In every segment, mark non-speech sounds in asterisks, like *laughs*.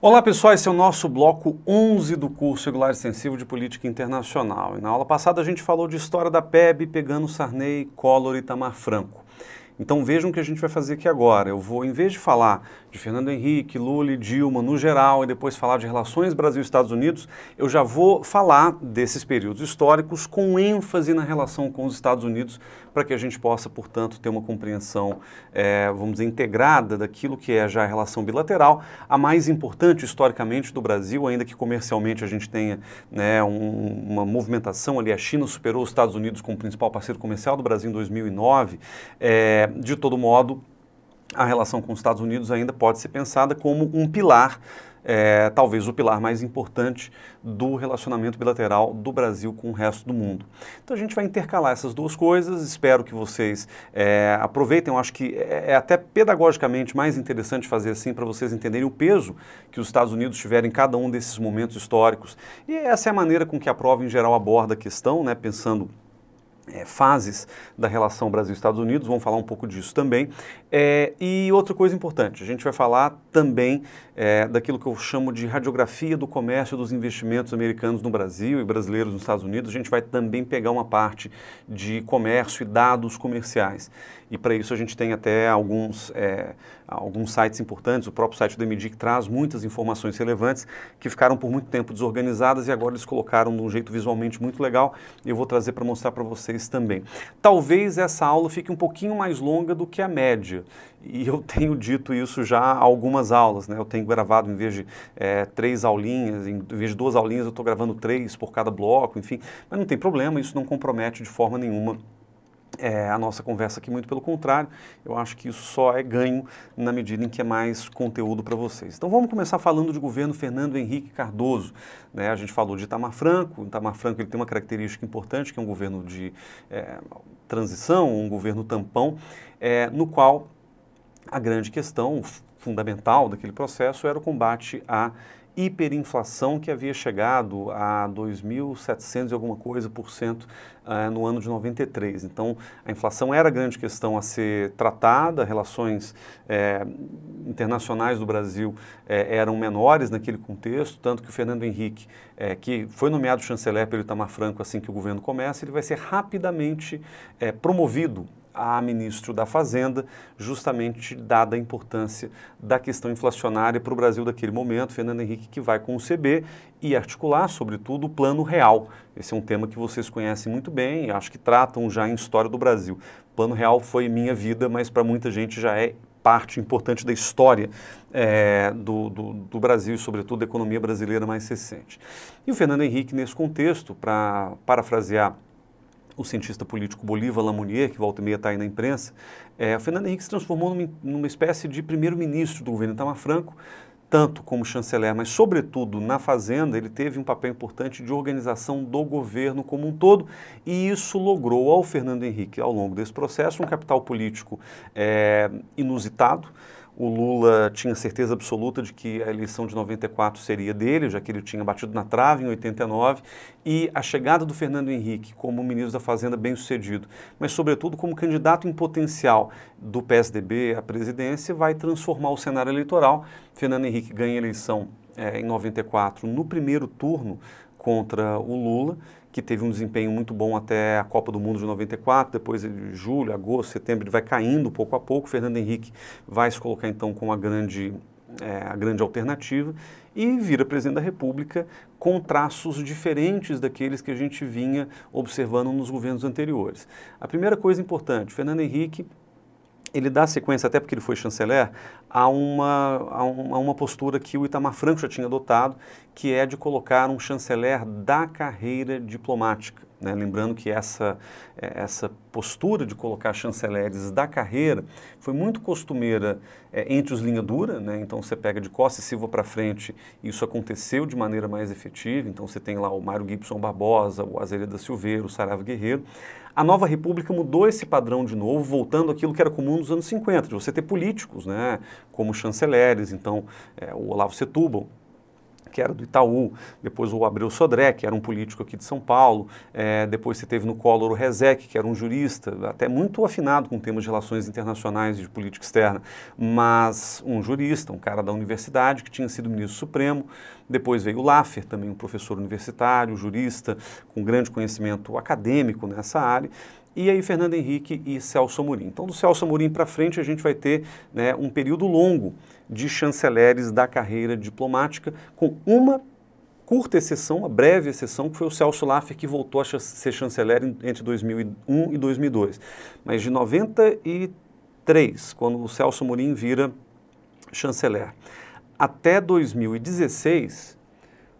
Olá pessoal, esse é o nosso bloco 11 do curso Regular Extensivo de Política Internacional. E na aula passada a gente falou de história da PEB, pegando Sarney, Collor e Tamar Franco. Então vejam o que a gente vai fazer aqui agora. Eu vou, em vez de falar de Fernando Henrique, Lula e Dilma no geral, e depois falar de relações Brasil-Estados Unidos, eu já vou falar desses períodos históricos com ênfase na relação com os Estados Unidos, para que a gente possa, portanto, ter uma compreensão, é, vamos dizer, integrada daquilo que é já a relação bilateral, a mais importante historicamente do Brasil, ainda que comercialmente a gente tenha né, um, uma movimentação ali, a China superou os Estados Unidos como principal parceiro comercial do Brasil em 2009, é, de todo modo, a relação com os Estados Unidos ainda pode ser pensada como um pilar, é, talvez o pilar mais importante do relacionamento bilateral do Brasil com o resto do mundo. Então a gente vai intercalar essas duas coisas, espero que vocês é, aproveitem, eu acho que é, é até pedagogicamente mais interessante fazer assim para vocês entenderem o peso que os Estados Unidos tiveram em cada um desses momentos históricos. E essa é a maneira com que a prova em geral aborda a questão, né, pensando é, fases da relação Brasil-Estados Unidos, vamos falar um pouco disso também. É, e outra coisa importante, a gente vai falar também é, daquilo que eu chamo de radiografia do comércio dos investimentos americanos no Brasil e brasileiros nos Estados Unidos. A gente vai também pegar uma parte de comércio e dados comerciais. E para isso a gente tem até alguns, é, alguns sites importantes, o próprio site do MD que traz muitas informações relevantes que ficaram por muito tempo desorganizadas e agora eles colocaram de um jeito visualmente muito legal e eu vou trazer para mostrar para vocês também. Talvez essa aula fique um pouquinho mais longa do que a média e eu *laughs* tenho dito isso já há algumas aulas, né? Eu tenho gravado, em vez de é, três aulinhas, em vez de duas aulinhas, eu estou gravando três por cada bloco, enfim. Mas não tem problema, isso não compromete de forma nenhuma é, a nossa conversa aqui, muito pelo contrário, eu acho que isso só é ganho na medida em que é mais conteúdo para vocês. Então vamos começar falando de governo Fernando Henrique Cardoso. Né? A gente falou de Itamar Franco, Itamar Franco ele tem uma característica importante, que é um governo de é, transição, um governo tampão, é, no qual a grande questão fundamental daquele processo era o combate à hiperinflação que havia chegado a 2.700 e alguma coisa por cento uh, no ano de 93. Então, a inflação era a grande questão a ser tratada, relações eh, internacionais do Brasil eh, eram menores naquele contexto, tanto que o Fernando Henrique, que foi nomeado chanceler pelo Itamar Franco assim que o governo começa, ele vai ser rapidamente promovido a ministro da Fazenda, justamente dada a importância da questão inflacionária para o Brasil daquele momento, Fernando Henrique, que vai conceber e articular, sobretudo, o plano real. Esse é um tema que vocês conhecem muito bem e acho que tratam já em história do Brasil. plano real foi minha vida, mas para muita gente já é parte importante da história é, do, do, do, Brasil e, sobretudo, da economia brasileira mais recente. E o Fernando Henrique, nesse contexto, para parafrasear o cientista político Bolívar Lamounier, que volta e meia está aí na imprensa, é, o Fernando Henrique se transformou numa, numa espécie de primeiro-ministro do governo Itamar Franco, tanto como chanceler, mas sobretudo na Fazenda, ele teve um papel importante de organização do governo como um todo, e isso logrou ao Fernando Henrique, ao longo desse processo, um capital político é, inusitado. O Lula tinha certeza absoluta de que a eleição de 94 seria dele, já que ele tinha batido na trave em 89, e a chegada do Fernando Henrique como ministro da Fazenda bem-sucedido, mas sobretudo como candidato em potencial do PSDB à presidência, vai transformar o cenário eleitoral. Fernando Henrique ganha a eleição é, em 94 no primeiro turno contra o Lula que teve um desempenho muito bom até a Copa do Mundo de 94, depois de julho, agosto, setembro, ele vai caindo pouco a pouco. Fernando Henrique vai se colocar então como a grande, é, a grande alternativa e vira presidente da República com traços diferentes daqueles que a gente vinha observando nos governos anteriores. A primeira coisa importante, Fernando Henrique ele dá sequência, até porque ele foi chanceler, a uma, a uma postura que o Itamar Franco já tinha adotado, que é de colocar um chanceler da carreira diplomática. Né? Lembrando que essa, essa postura de colocar chanceleres da carreira foi muito costumeira é, entre os linha dura, né? então você pega de Costa e Silva para frente, isso aconteceu de maneira mais efetiva, então você tem lá o Mário Gibson Barbosa, o Azevedo Silveira, o Sarava Guerreiro. A nova república mudou esse padrão de novo, voltando àquilo que era comum nos anos 50, de você ter políticos, né, como chanceleres, então é, o Olavo Setúbal, que era do Itaú, depois o Abreu Sodré, que era um político aqui de São Paulo, é, depois você teve no Collor o Rezec, que era um jurista, até muito afinado com temas de relações internacionais e de política externa, mas um jurista, um cara da universidade que tinha sido ministro supremo, depois veio o Laffer, também um professor universitário, jurista, com grande conhecimento acadêmico nessa área, e aí Fernando Henrique e Celso Amorim. Então, do Celso Amorim para frente, a gente vai ter né, um período longo de chanceleres da carreira diplomática, com uma curta exceção, uma breve exceção, que foi o Celso Laffer, que voltou a ser chanceler entre 2001 e 2002. Mas de 93, quando o Celso Mourinho vira chanceler, até 2016,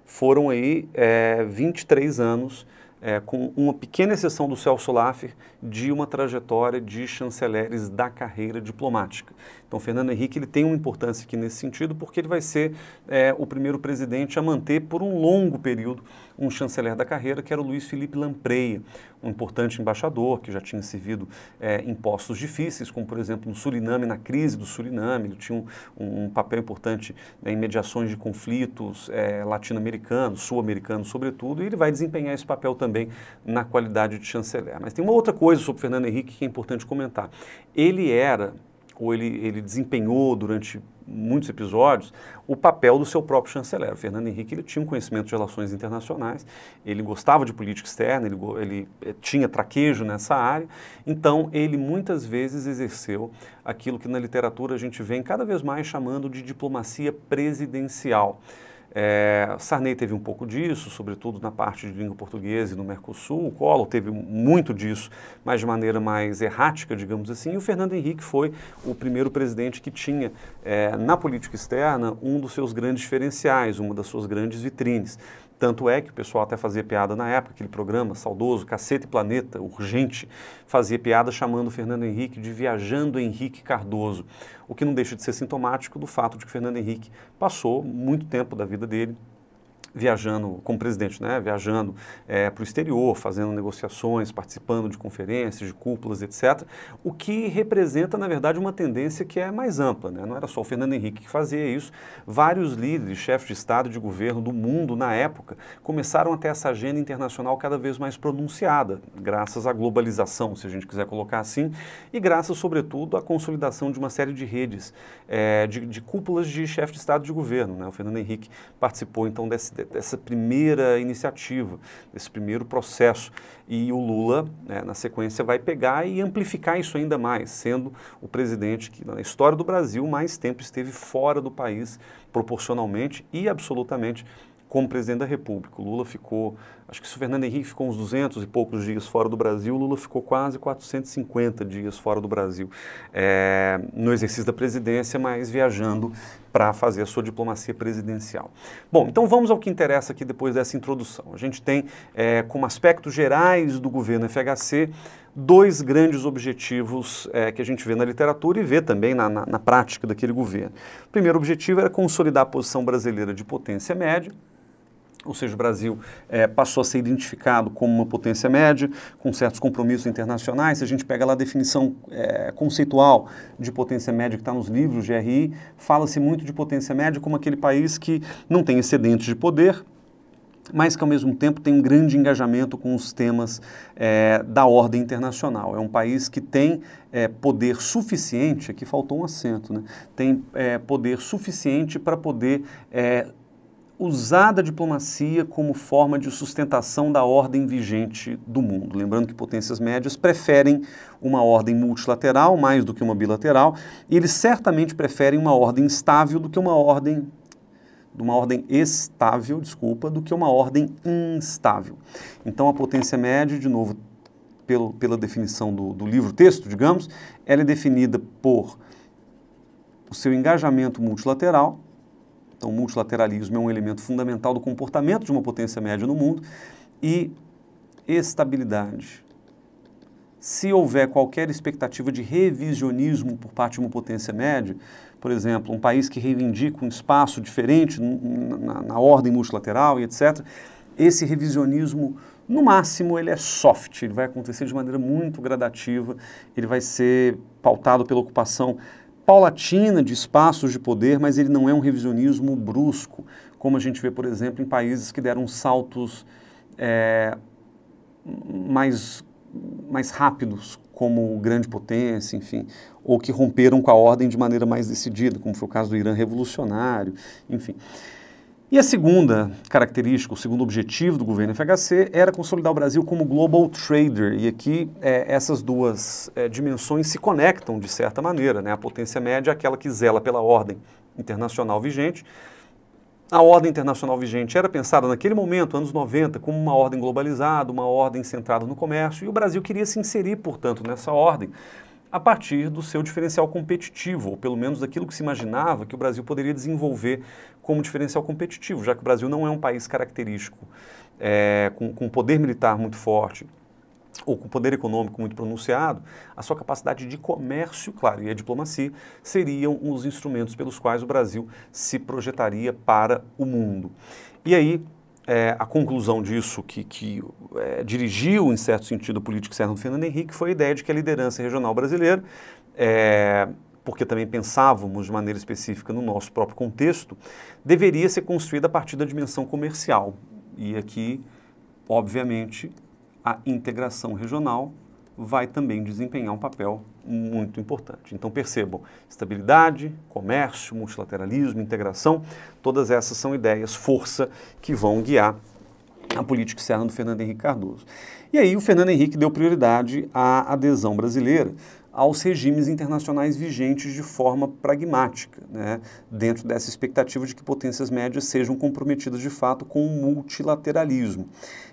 foram aí é, eh, 23 anos é, com uma pequena exceção do Celso Laffer, de uma trajetória de chanceleres da carreira diplomática. Então, Fernando Henrique ele tem uma importância aqui nesse sentido, porque ele vai ser é, o primeiro presidente a manter por um longo período um chanceler da carreira, que era o Luiz Felipe Lampreia, um importante embaixador que já tinha servido é, em postos difíceis, como, por exemplo, no Suriname, na crise do Suriname. Ele tinha um, um papel importante né, em mediações de conflitos é, latino-americanos, sul-americanos, sobretudo, e ele vai desempenhar esse papel também na qualidade de chanceler. Mas tem uma outra coisa sobre Fernando Henrique que é importante comentar. Ele era ou ele, ele desempenhou durante muitos episódios o papel do seu próprio chanceler. O Fernando Henrique ele tinha um conhecimento de relações internacionais, ele gostava de política externa, ele, ele eh, tinha traquejo nessa área, então ele muitas vezes exerceu aquilo que na literatura a gente vem cada vez mais chamando de diplomacia presidencial. É, Sarney teve um pouco disso, sobretudo na parte de língua portuguesa e no Mercosul. O Collor teve muito disso, mas de maneira mais errática, digamos assim. E o Fernando Henrique foi o primeiro presidente que tinha é, na política externa um dos seus grandes diferenciais, uma das suas grandes vitrines. Tanto é que o pessoal até fazia piada na época, aquele programa saudoso, Cacete Planeta, urgente, fazia piada chamando o Fernando Henrique de Viajando Henrique Cardoso o que não deixa de ser sintomático do fato de que Fernando Henrique passou muito tempo da vida dele viajando como presidente, né, viajando é, eh, para o exterior, fazendo negociações, participando de conferências, de cúpulas, etc. O que representa, na verdade, uma tendência que é mais ampla. Né? Não era só o Fernando Henrique que fazia isso. Vários líderes, chefes de Estado, de governo do mundo, na época, começaram a ter essa agenda internacional cada vez mais pronunciada, graças à globalização, se a gente quiser colocar assim, e graças, sobretudo, à consolidação de uma série de redes, é, de, de, cúpulas de chefes de Estado de governo. Né? O Fernando Henrique participou, então, desse, essa primeira iniciativa, esse primeiro processo. E o Lula, né, na sequência, vai pegar e amplificar isso ainda mais, sendo o presidente que, na história do Brasil, mais tempo esteve fora do país, proporcionalmente e absolutamente como presidente da República. O Lula ficou, acho que se o Fernando Henrique ficou uns 200 e poucos dias fora do Brasil, o Lula ficou quase 450 dias fora do Brasil, é, no exercício da presidência, mas viajando para fazer a sua diplomacia presidencial. Bom, então vamos ao que interessa aqui depois dessa introdução. A gente tem, é, como aspectos gerais do governo FHC, dois grandes objetivos é, que a gente vê na literatura e vê também na, na, na prática daquele governo. O primeiro objetivo era consolidar a posição brasileira de potência média, ou seja, o Brasil é, passou a ser identificado como uma potência média, com certos compromissos internacionais. Se a gente pega lá a definição é, conceitual de potência média que está nos livros do GRI, fala-se muito de potência média como aquele país que não tem excedentes de poder, mas que ao mesmo tempo tem um grande engajamento com os temas é, da ordem internacional. É um país que tem é, poder suficiente, aqui faltou um acento, né? tem é, poder suficiente para poder usada a diplomacia como forma de sustentação da ordem vigente do mundo. Lembrando que potências médias preferem uma ordem multilateral mais do que uma bilateral, e eles certamente preferem uma ordem estável do que uma ordem de uma ordem estável, desculpa, do que uma ordem instável. Então a potência média, de novo, pelo, pela definição do, do livro-texto, digamos, ela é definida por o seu engajamento multilateral, então, o multilateralismo é um elemento fundamental do comportamento de uma potência média no mundo e estabilidade. Se houver qualquer expectativa de revisionismo por parte de uma potência média, por exemplo, um país que reivindica um espaço diferente na, na ordem multilateral e etc., esse revisionismo no máximo, ele é soft, ele vai acontecer de maneira muito gradativa, ele vai ser pautado pela ocupação paulatina de espaços de poder, mas ele não é um revisionismo brusco, como a gente vê, por exemplo, em países que deram saltos é, mais, mais rápidos, como grande potência, enfim, ou que romperam com a ordem de maneira mais decidida, como foi o caso do Irã revolucionário, enfim. E a segunda característica, o segundo objetivo do governo FHC era consolidar o Brasil como global trader. E aqui é, essas duas é, dimensões se conectam de certa maneira. Né? A potência média é aquela que zela pela ordem internacional vigente. A ordem internacional vigente era pensada naquele momento, anos 90, como uma ordem globalizada, uma ordem centrada no comércio, e o Brasil queria se inserir, portanto, nessa ordem a partir do seu diferencial competitivo, ou pelo menos daquilo que se imaginava que o Brasil poderia desenvolver como diferencial competitivo, já que o Brasil não é um país característico, é, com, com poder militar muito forte, ou com poder econômico muito pronunciado, a sua capacidade de comércio, claro, e a diplomacia seriam os instrumentos pelos quais o Brasil se projetaria para o mundo. E aí, é, a conclusão disso que, que é, dirigiu, em certo sentido, o político Fernando Fernando Henrique foi a ideia de que a liderança regional brasileira, é, porque também pensávamos de maneira específica no nosso próprio contexto, deveria ser construída a partir da dimensão comercial. E aqui, obviamente, a integração regional vai também desempenhar um papel muito importante. Então percebam, estabilidade, comércio, multilateralismo, integração, todas essas são ideias, força, que vão guiar a política externa do Fernando Henrique Cardoso. E aí o Fernando Henrique deu prioridade à adesão brasileira aos regimes internacionais vigentes de forma pragmática, né? dentro dessa expectativa de que potências médias sejam comprometidas de fato com o multilateralismo.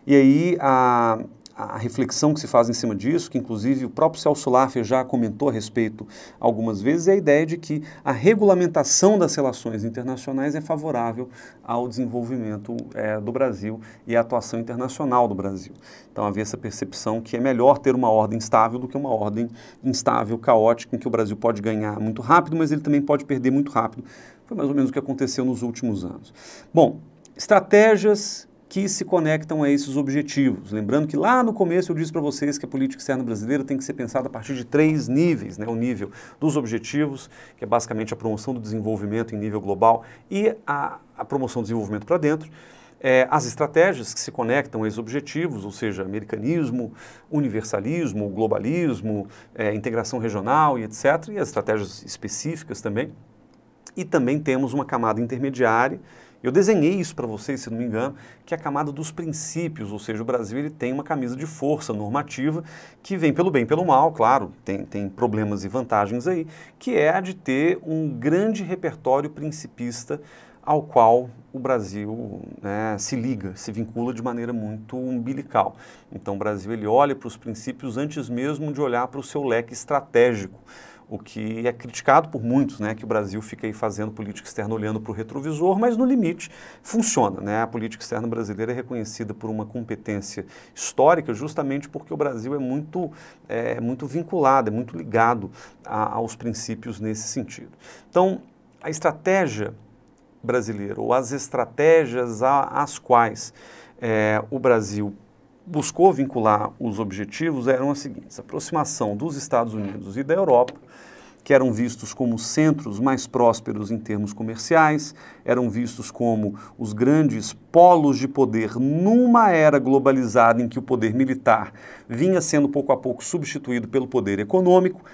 E aí a, a reflexão que se faz em cima disso, que inclusive o próprio Celso Laffer já comentou a respeito algumas vezes, é a ideia de que a regulamentação das relações internacionais é favorável ao desenvolvimento é, do Brasil e à atuação internacional do Brasil. Então havia essa percepção que é melhor ter uma ordem estável do que uma ordem instável, caótica, em que o Brasil pode ganhar muito rápido, mas ele também pode perder muito rápido. Foi mais ou menos o que aconteceu nos últimos anos. Bom, estratégias que se conectam a esses objetivos. Lembrando que lá no começo eu disse para vocês que a política externa brasileira tem que ser pensada a partir de três níveis, né? o nível dos objetivos, que é basicamente a promoção do desenvolvimento em nível global e a, a promoção do desenvolvimento para dentro, é, as estratégias que se conectam a esses objetivos, ou seja, americanismo, universalismo, globalismo, é, integração regional e etc., e as estratégias específicas também. E também temos uma camada intermediária, eu desenhei isso para vocês, se não me engano, que é a camada dos princípios, ou seja, o Brasil ele tem uma camisa de força normativa que vem pelo bem e pelo mal, claro, tem, tem problemas e vantagens aí, que é a de ter um grande repertório principista ao qual o Brasil né, se liga, se vincula de maneira muito umbilical. Então o Brasil ele olha para os princípios antes mesmo de olhar para o seu leque estratégico o que é criticado por muitos, né, que o Brasil fica aí fazendo política externa olhando para o retrovisor, mas no limite funciona, né? A política externa brasileira é reconhecida por uma competência histórica, justamente porque o Brasil é muito, é, muito vinculado, é muito ligado a, aos princípios nesse sentido. Então, a estratégia brasileira ou as estratégias às quais é, o Brasil buscou vincular os objetivos eram as seguintes: aproximação dos Estados Unidos e da Europa, que eram vistos como centros mais prósperos em termos comerciais, eram vistos como os grandes polos de poder numa era globalizada em que o poder militar vinha sendo pouco a pouco substituído pelo poder econômico,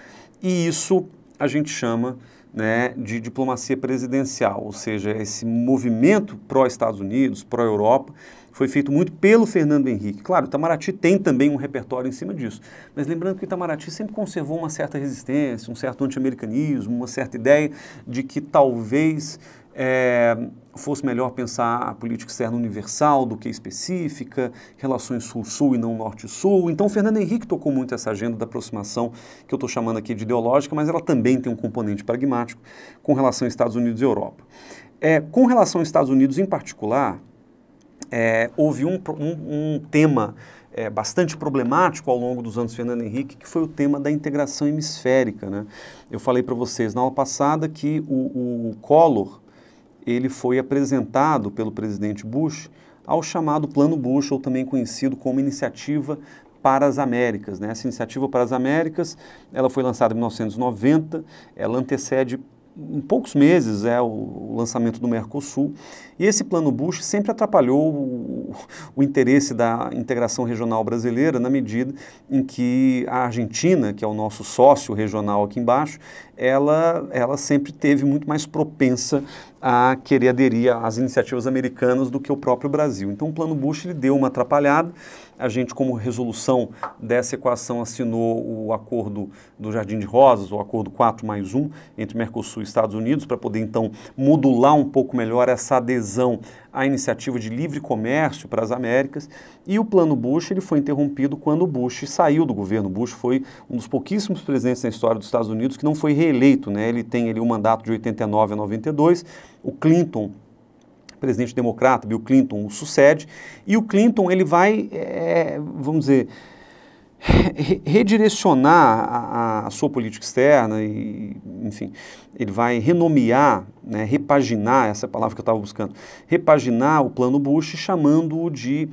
e isso a gente chama né, de diplomacia presidencial, ou seja, esse movimento pró-Estados Unidos, pró-Europa, foi feito muito pelo Fernando Henrique. Claro, o Itamaraty tem também um repertório em cima disso, mas lembrando que o Itamaraty sempre conservou uma certa resistência, um certo anti-americanismo, uma certa ideia de que talvez é, fosse melhor pensar a política externa universal do que específica, relações sul-sul e não norte-sul. Então, o Fernando Henrique tocou muito essa agenda da aproximação que eu estou chamando aqui de ideológica, mas ela também tem um componente pragmático com relação a Estados Unidos e Europa. É, com relação aos Estados Unidos em particular, é, houve um, um, um tema é, bastante problemático ao longo dos anos Fernando Henrique, que foi o tema da integração hemisférica. Né? Eu falei para vocês na aula passada que o, o Collor ele foi apresentado pelo presidente Bush ao chamado Plano Bush, ou também conhecido como Iniciativa para as Américas. Né? Essa iniciativa para as Américas, ela foi lançada em 1990, ela antecede em poucos meses é o, lançamento do Mercosul. E esse plano Bush sempre atrapalhou o, o, interesse da integração regional brasileira na medida em que a Argentina, que é o nosso sócio regional aqui embaixo, ela, ela sempre teve muito mais propensa a querer aderir às iniciativas americanas do que o próprio Brasil. Então o plano Bush ele deu uma atrapalhada. A gente, como resolução dessa equação, assinou o acordo do Jardim de Rosas, o acordo 4 mais 1, entre Mercosul e Estados Unidos, para poder então modular um pouco melhor essa adesão a iniciativa de livre comércio para as Américas e o plano Bush ele foi interrompido quando Bush saiu do governo. Bush foi um dos pouquíssimos presidentes na história dos Estados Unidos que não foi reeleito, né? Ele tem ali o um mandato de 89 a 92. O Clinton presidente democrata, Bill Clinton, o sucede, e o Clinton ele vai, é, vamos dizer, redirecionar a, a, sua política externa e, enfim, ele vai renomear, né, repaginar, essa é palavra que eu estava buscando, repaginar o plano Bush chamando-o de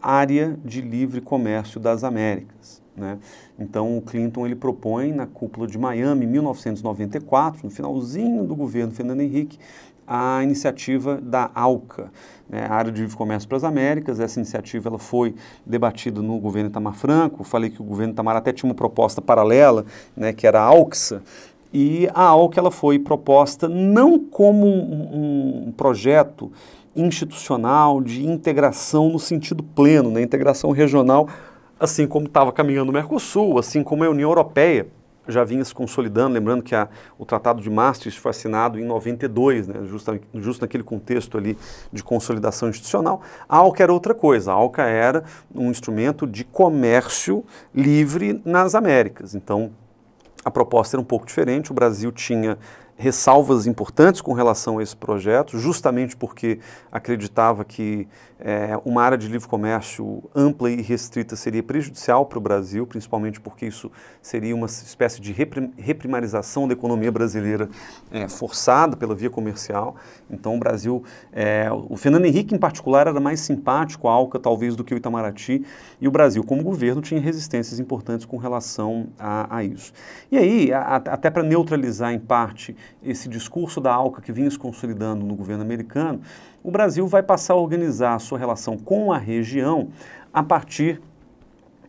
área de livre comércio das Américas. Né? Então, o Clinton ele propõe na cúpula de Miami, em 1994, no finalzinho do governo Fernando Henrique, a iniciativa da ALCA, né, a Área de Livre Comércio para as Américas. Essa iniciativa ela foi debatida no governo Itamar Franco. Falei que o governo Itamar até tinha uma proposta paralela, né, que era a AUCSA. e a Alca ela foi proposta não como um, um, projeto institucional de integração no sentido pleno, né? integração regional, assim como estava caminhando o Mercosul, assim como a União Europeia já vinha se consolidando, lembrando que a, o Tratado de Maastricht foi assinado em 92, né, justo, justo naquele contexto ali de consolidação institucional. A ALCA era outra coisa, a ALCA era um instrumento de comércio livre nas Américas. Então, a proposta era um pouco diferente, o Brasil tinha ressalvas importantes com relação a esse projeto, justamente porque acreditava que é, uma área de livre comércio ampla e restrita seria prejudicial para o Brasil, principalmente porque isso seria uma espécie de reprim reprimarização da economia brasileira é, forçada pela via comercial. Então, o Brasil, é, o Fernando Henrique em particular, era mais simpático à Alca, talvez, do que o Itamaraty, e o Brasil, como governo, tinha resistências importantes com relação a, a isso. E aí, a, a, até para neutralizar em parte esse discurso da ALCA que vinha se consolidando no governo americano, o Brasil vai passar a organizar a sua relação com a região a partir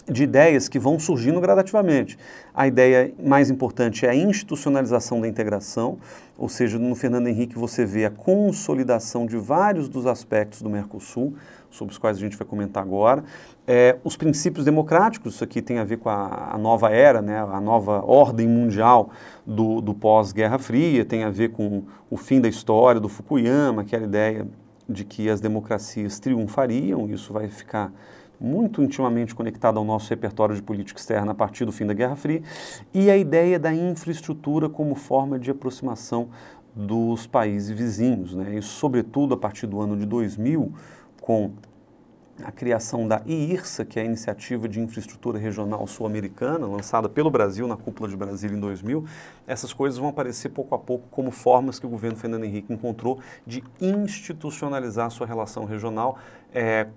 de ideias que vão surgindo gradativamente. A ideia mais importante é a institucionalização da integração, ou seja, no Fernando Henrique você vê a consolidação de vários dos aspectos do Mercosul, sobre os quais a gente vai comentar agora. É, os princípios democráticos, isso aqui tem a ver com a, a nova era, né, a nova ordem mundial do, do pós-Guerra Fria, tem a ver com o fim da história do Fukuyama, aquela ideia de que as democracias triunfariam, isso vai ficar muito intimamente conectado ao nosso repertório de política externa a partir do fim da Guerra Fria, e a ideia da infraestrutura como forma de aproximação dos países vizinhos. Né? E, sobretudo, a partir do ano de 2000, com a criação da IIRSA, que é a Iniciativa de Infraestrutura Regional Sul-Americana, lançada pelo Brasil na Cúpula de Brasília em 2000, essas coisas vão aparecer pouco a pouco como formas que o governo Fernando Henrique encontrou de institucionalizar a sua relação regional, é,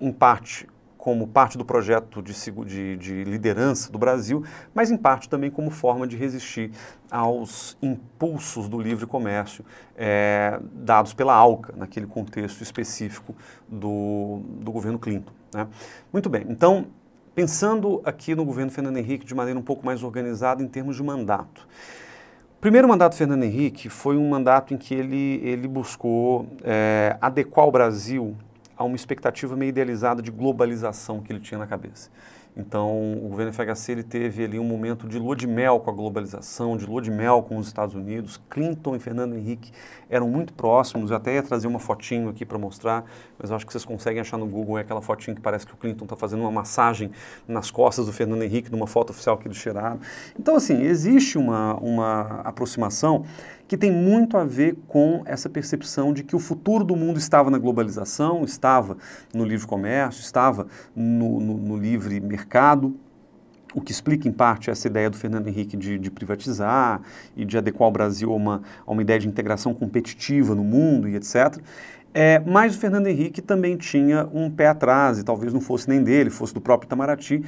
em parte como parte do projeto de, de, de, liderança do Brasil, mas em parte também como forma de resistir aos impulsos do livre comércio é, dados pela ALCA, naquele contexto específico do, do governo Clinton. Né? Muito bem, então, pensando aqui no governo Fernando Henrique de maneira um pouco mais organizada em termos de mandato. O primeiro mandato do Fernando Henrique foi um mandato em que ele, ele buscou é, adequar o Brasil a uma expectativa meio idealizada de globalização que ele tinha na cabeça. Então, o governo FHC ele teve ali um momento de lua de mel com a globalização, de lua de mel com os Estados Unidos. Clinton e Fernando Henrique eram muito próximos. Eu até ia trazer uma fotinho aqui para mostrar, mas eu acho que vocês conseguem achar no Google. É aquela fotinho que parece que o Clinton está fazendo uma massagem nas costas do Fernando Henrique, numa foto oficial que do tiraram. Então, assim, existe uma, uma aproximação que tem muito a ver com essa percepção de que o futuro do mundo estava na globalização, estava no livre comércio, estava no, no, no livre mercado. O que explica, em parte, essa ideia do Fernando Henrique de, de privatizar e de adequar o Brasil a uma, a uma ideia de integração competitiva no mundo e etc. É, mas o Fernando Henrique também tinha um pé atrás, e talvez não fosse nem dele, fosse do próprio Itamaraty,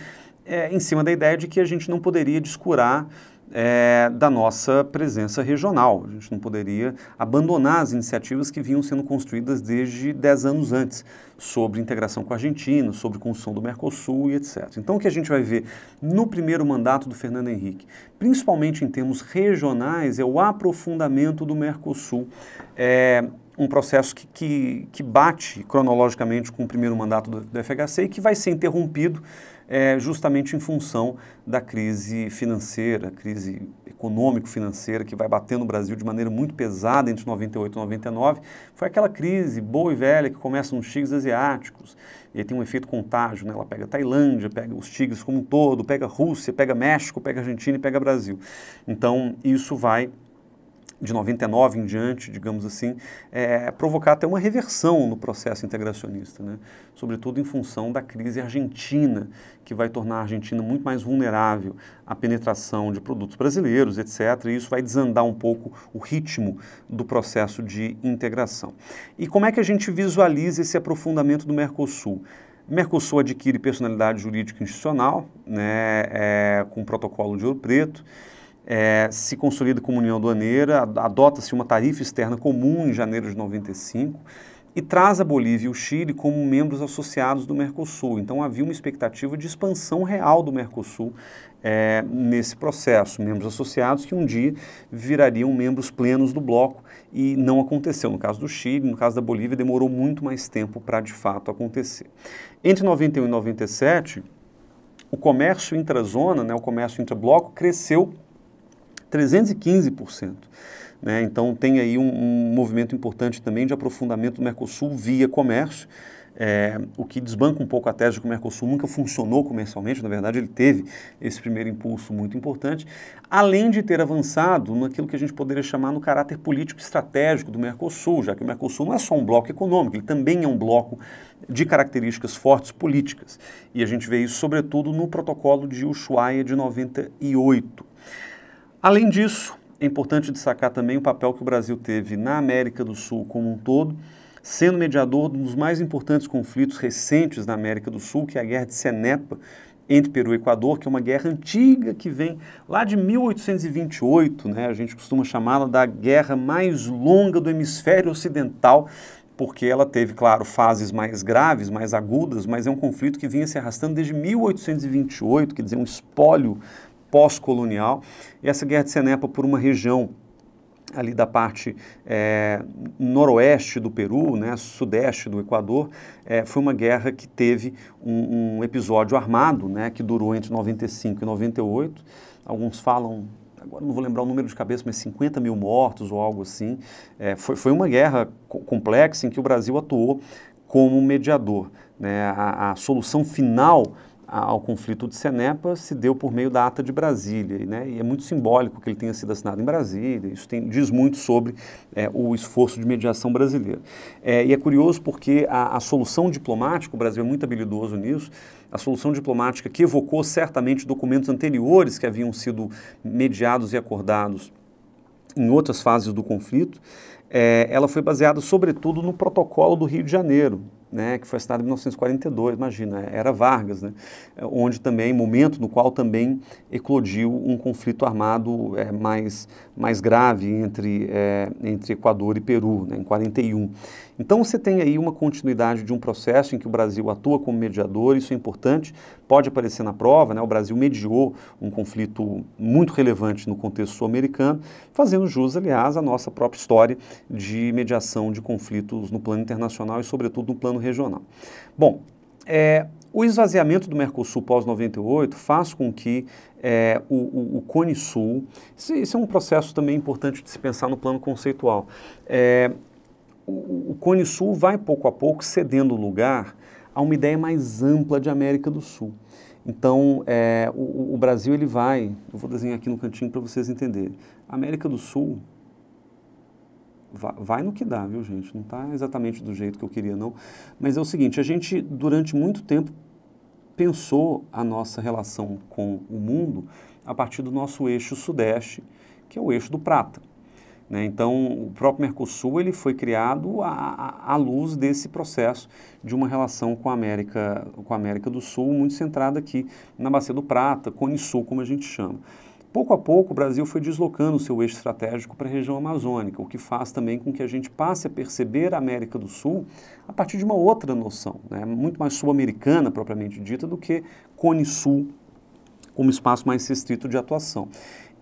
é, em cima da ideia de que a gente não poderia descurar é, da nossa presença regional. A gente não poderia abandonar as iniciativas que vinham sendo construídas desde 10 anos antes, sobre integração com a Argentina, sobre construção do Mercosul e etc. Então, o que a gente vai ver no primeiro mandato do Fernando Henrique, principalmente em termos regionais, é o aprofundamento do Mercosul. É, um processo que, que, que bate cronologicamente com o primeiro mandato do, do FHC e que vai ser interrompido é, justamente em função da crise financeira, crise econômico-financeira que vai bater no Brasil de maneira muito pesada entre 98 e 99. Foi aquela crise boa e velha que começa nos tigres asiáticos e tem um efeito contágio, né? ela pega Tailândia, pega os tigres como um todo, pega Rússia, pega México, pega Argentina e pega Brasil. Então, isso vai de 99 em diante, digamos assim, é, provocar até uma reversão no processo integracionista, né? sobretudo em função da crise argentina, que vai tornar a Argentina muito mais vulnerável à penetração de produtos brasileiros, etc. E isso vai desandar um pouco o ritmo do processo de integração. E como é que a gente visualiza esse aprofundamento do Mercosul? Mercosul adquire personalidade jurídica institucional, né, é, com o protocolo de ouro preto, é, se consolida como união aduaneira, adota-se uma tarifa externa comum em janeiro de 95 e traz a Bolívia e o Chile como membros associados do Mercosul. Então havia uma expectativa de expansão real do Mercosul é, nesse processo, membros associados que um dia virariam membros plenos do bloco e não aconteceu. No caso do Chile, no caso da Bolívia, demorou muito mais tempo para de fato acontecer. Entre 91 e 97, o comércio zona né, o comércio intra bloco cresceu 315%. Né? Então tem aí um, um, movimento importante também de aprofundamento do Mercosul via comércio, é, o que desbanca um pouco a tese de que o Mercosul nunca funcionou comercialmente, na verdade ele teve esse primeiro impulso muito importante, além de ter avançado naquilo que a gente poderia chamar no caráter político estratégico do Mercosul, já que o Mercosul não é só um bloco econômico, ele também é um bloco de características fortes políticas. E a gente vê isso sobretudo no protocolo de Ushuaia de 98. Além disso, é importante destacar também o papel que o Brasil teve na América do Sul como um todo, sendo mediador de um dos mais importantes conflitos recentes na América do Sul, que é a Guerra de Cenepa entre Peru e Equador, que é uma guerra antiga que vem lá de 1828, né? A gente costuma chamá-la da guerra mais longa do hemisfério ocidental, porque ela teve, claro, fases mais graves, mais agudas, mas é um conflito que vinha se arrastando desde 1828, quer dizer, um espólio pós-colonial, e essa guerra de Senepa por uma região ali da parte é, noroeste do Peru, né, sudeste do Equador, é, foi uma guerra que teve um, um, episódio armado, né, que durou entre 95 e 98. Alguns falam, agora não vou lembrar o número de cabeça, mas 50 mil mortos ou algo assim. É, foi, foi uma guerra co complexa em que o Brasil atuou como mediador. Né? A, a solução final ao conflito de Cenepa se deu por meio da Ata de Brasília, né? e é muito simbólico que ele tenha sido assinado em Brasília, isso tem, diz muito sobre é, o esforço de mediação brasileira. É, e é curioso porque a, a, solução diplomática, o Brasil é muito habilidoso nisso, a solução diplomática que evocou certamente documentos anteriores que haviam sido mediados e acordados em outras fases do conflito, é, ela foi baseada sobretudo no protocolo do Rio de Janeiro, né, que foi assinada em 1942, imagina, era Vargas, né, onde também, momento no qual também eclodiu um conflito armado é, mais, mais grave entre, é, entre Equador e Peru, né, em 41. Então você tem aí uma continuidade de um processo em que o Brasil atua como mediador, isso é importante, pode aparecer na prova, né? o Brasil mediou um conflito muito relevante no contexto sul-americano, fazendo jus, aliás, à nossa própria história de mediação de conflitos no plano internacional e, sobretudo, no plano regional. Bom, é, o esvaziamento do Mercosul pós-98 faz com que é, o, o, o, Cone Sul, isso, isso, é um processo também importante de se pensar no plano conceitual, é, o, o Cone Sul vai pouco a pouco cedendo lugar a uma ideia mais ampla de América do Sul. Então, é, o, o, Brasil ele vai, eu vou desenhar aqui no cantinho para vocês entenderem. A América do Sul vai, vai, no que dá, viu gente? Não está exatamente do jeito que eu queria não, mas é o seguinte: a gente durante muito tempo pensou a nossa relação com o mundo a partir do nosso eixo sudeste, que é o eixo do prata. Né? Então, o próprio Mercosul ele foi criado à, à luz desse processo de uma relação com a, América, com a América do Sul, muito centrada aqui na Bacia do Prata, Cone Sul, como a gente chama. Pouco a pouco, o Brasil foi deslocando o seu eixo estratégico para a região amazônica, o que faz também com que a gente passe a perceber a América do Sul a partir de uma outra noção, né? muito mais sul-americana, propriamente dita, do que Cone Sul como espaço mais restrito de atuação.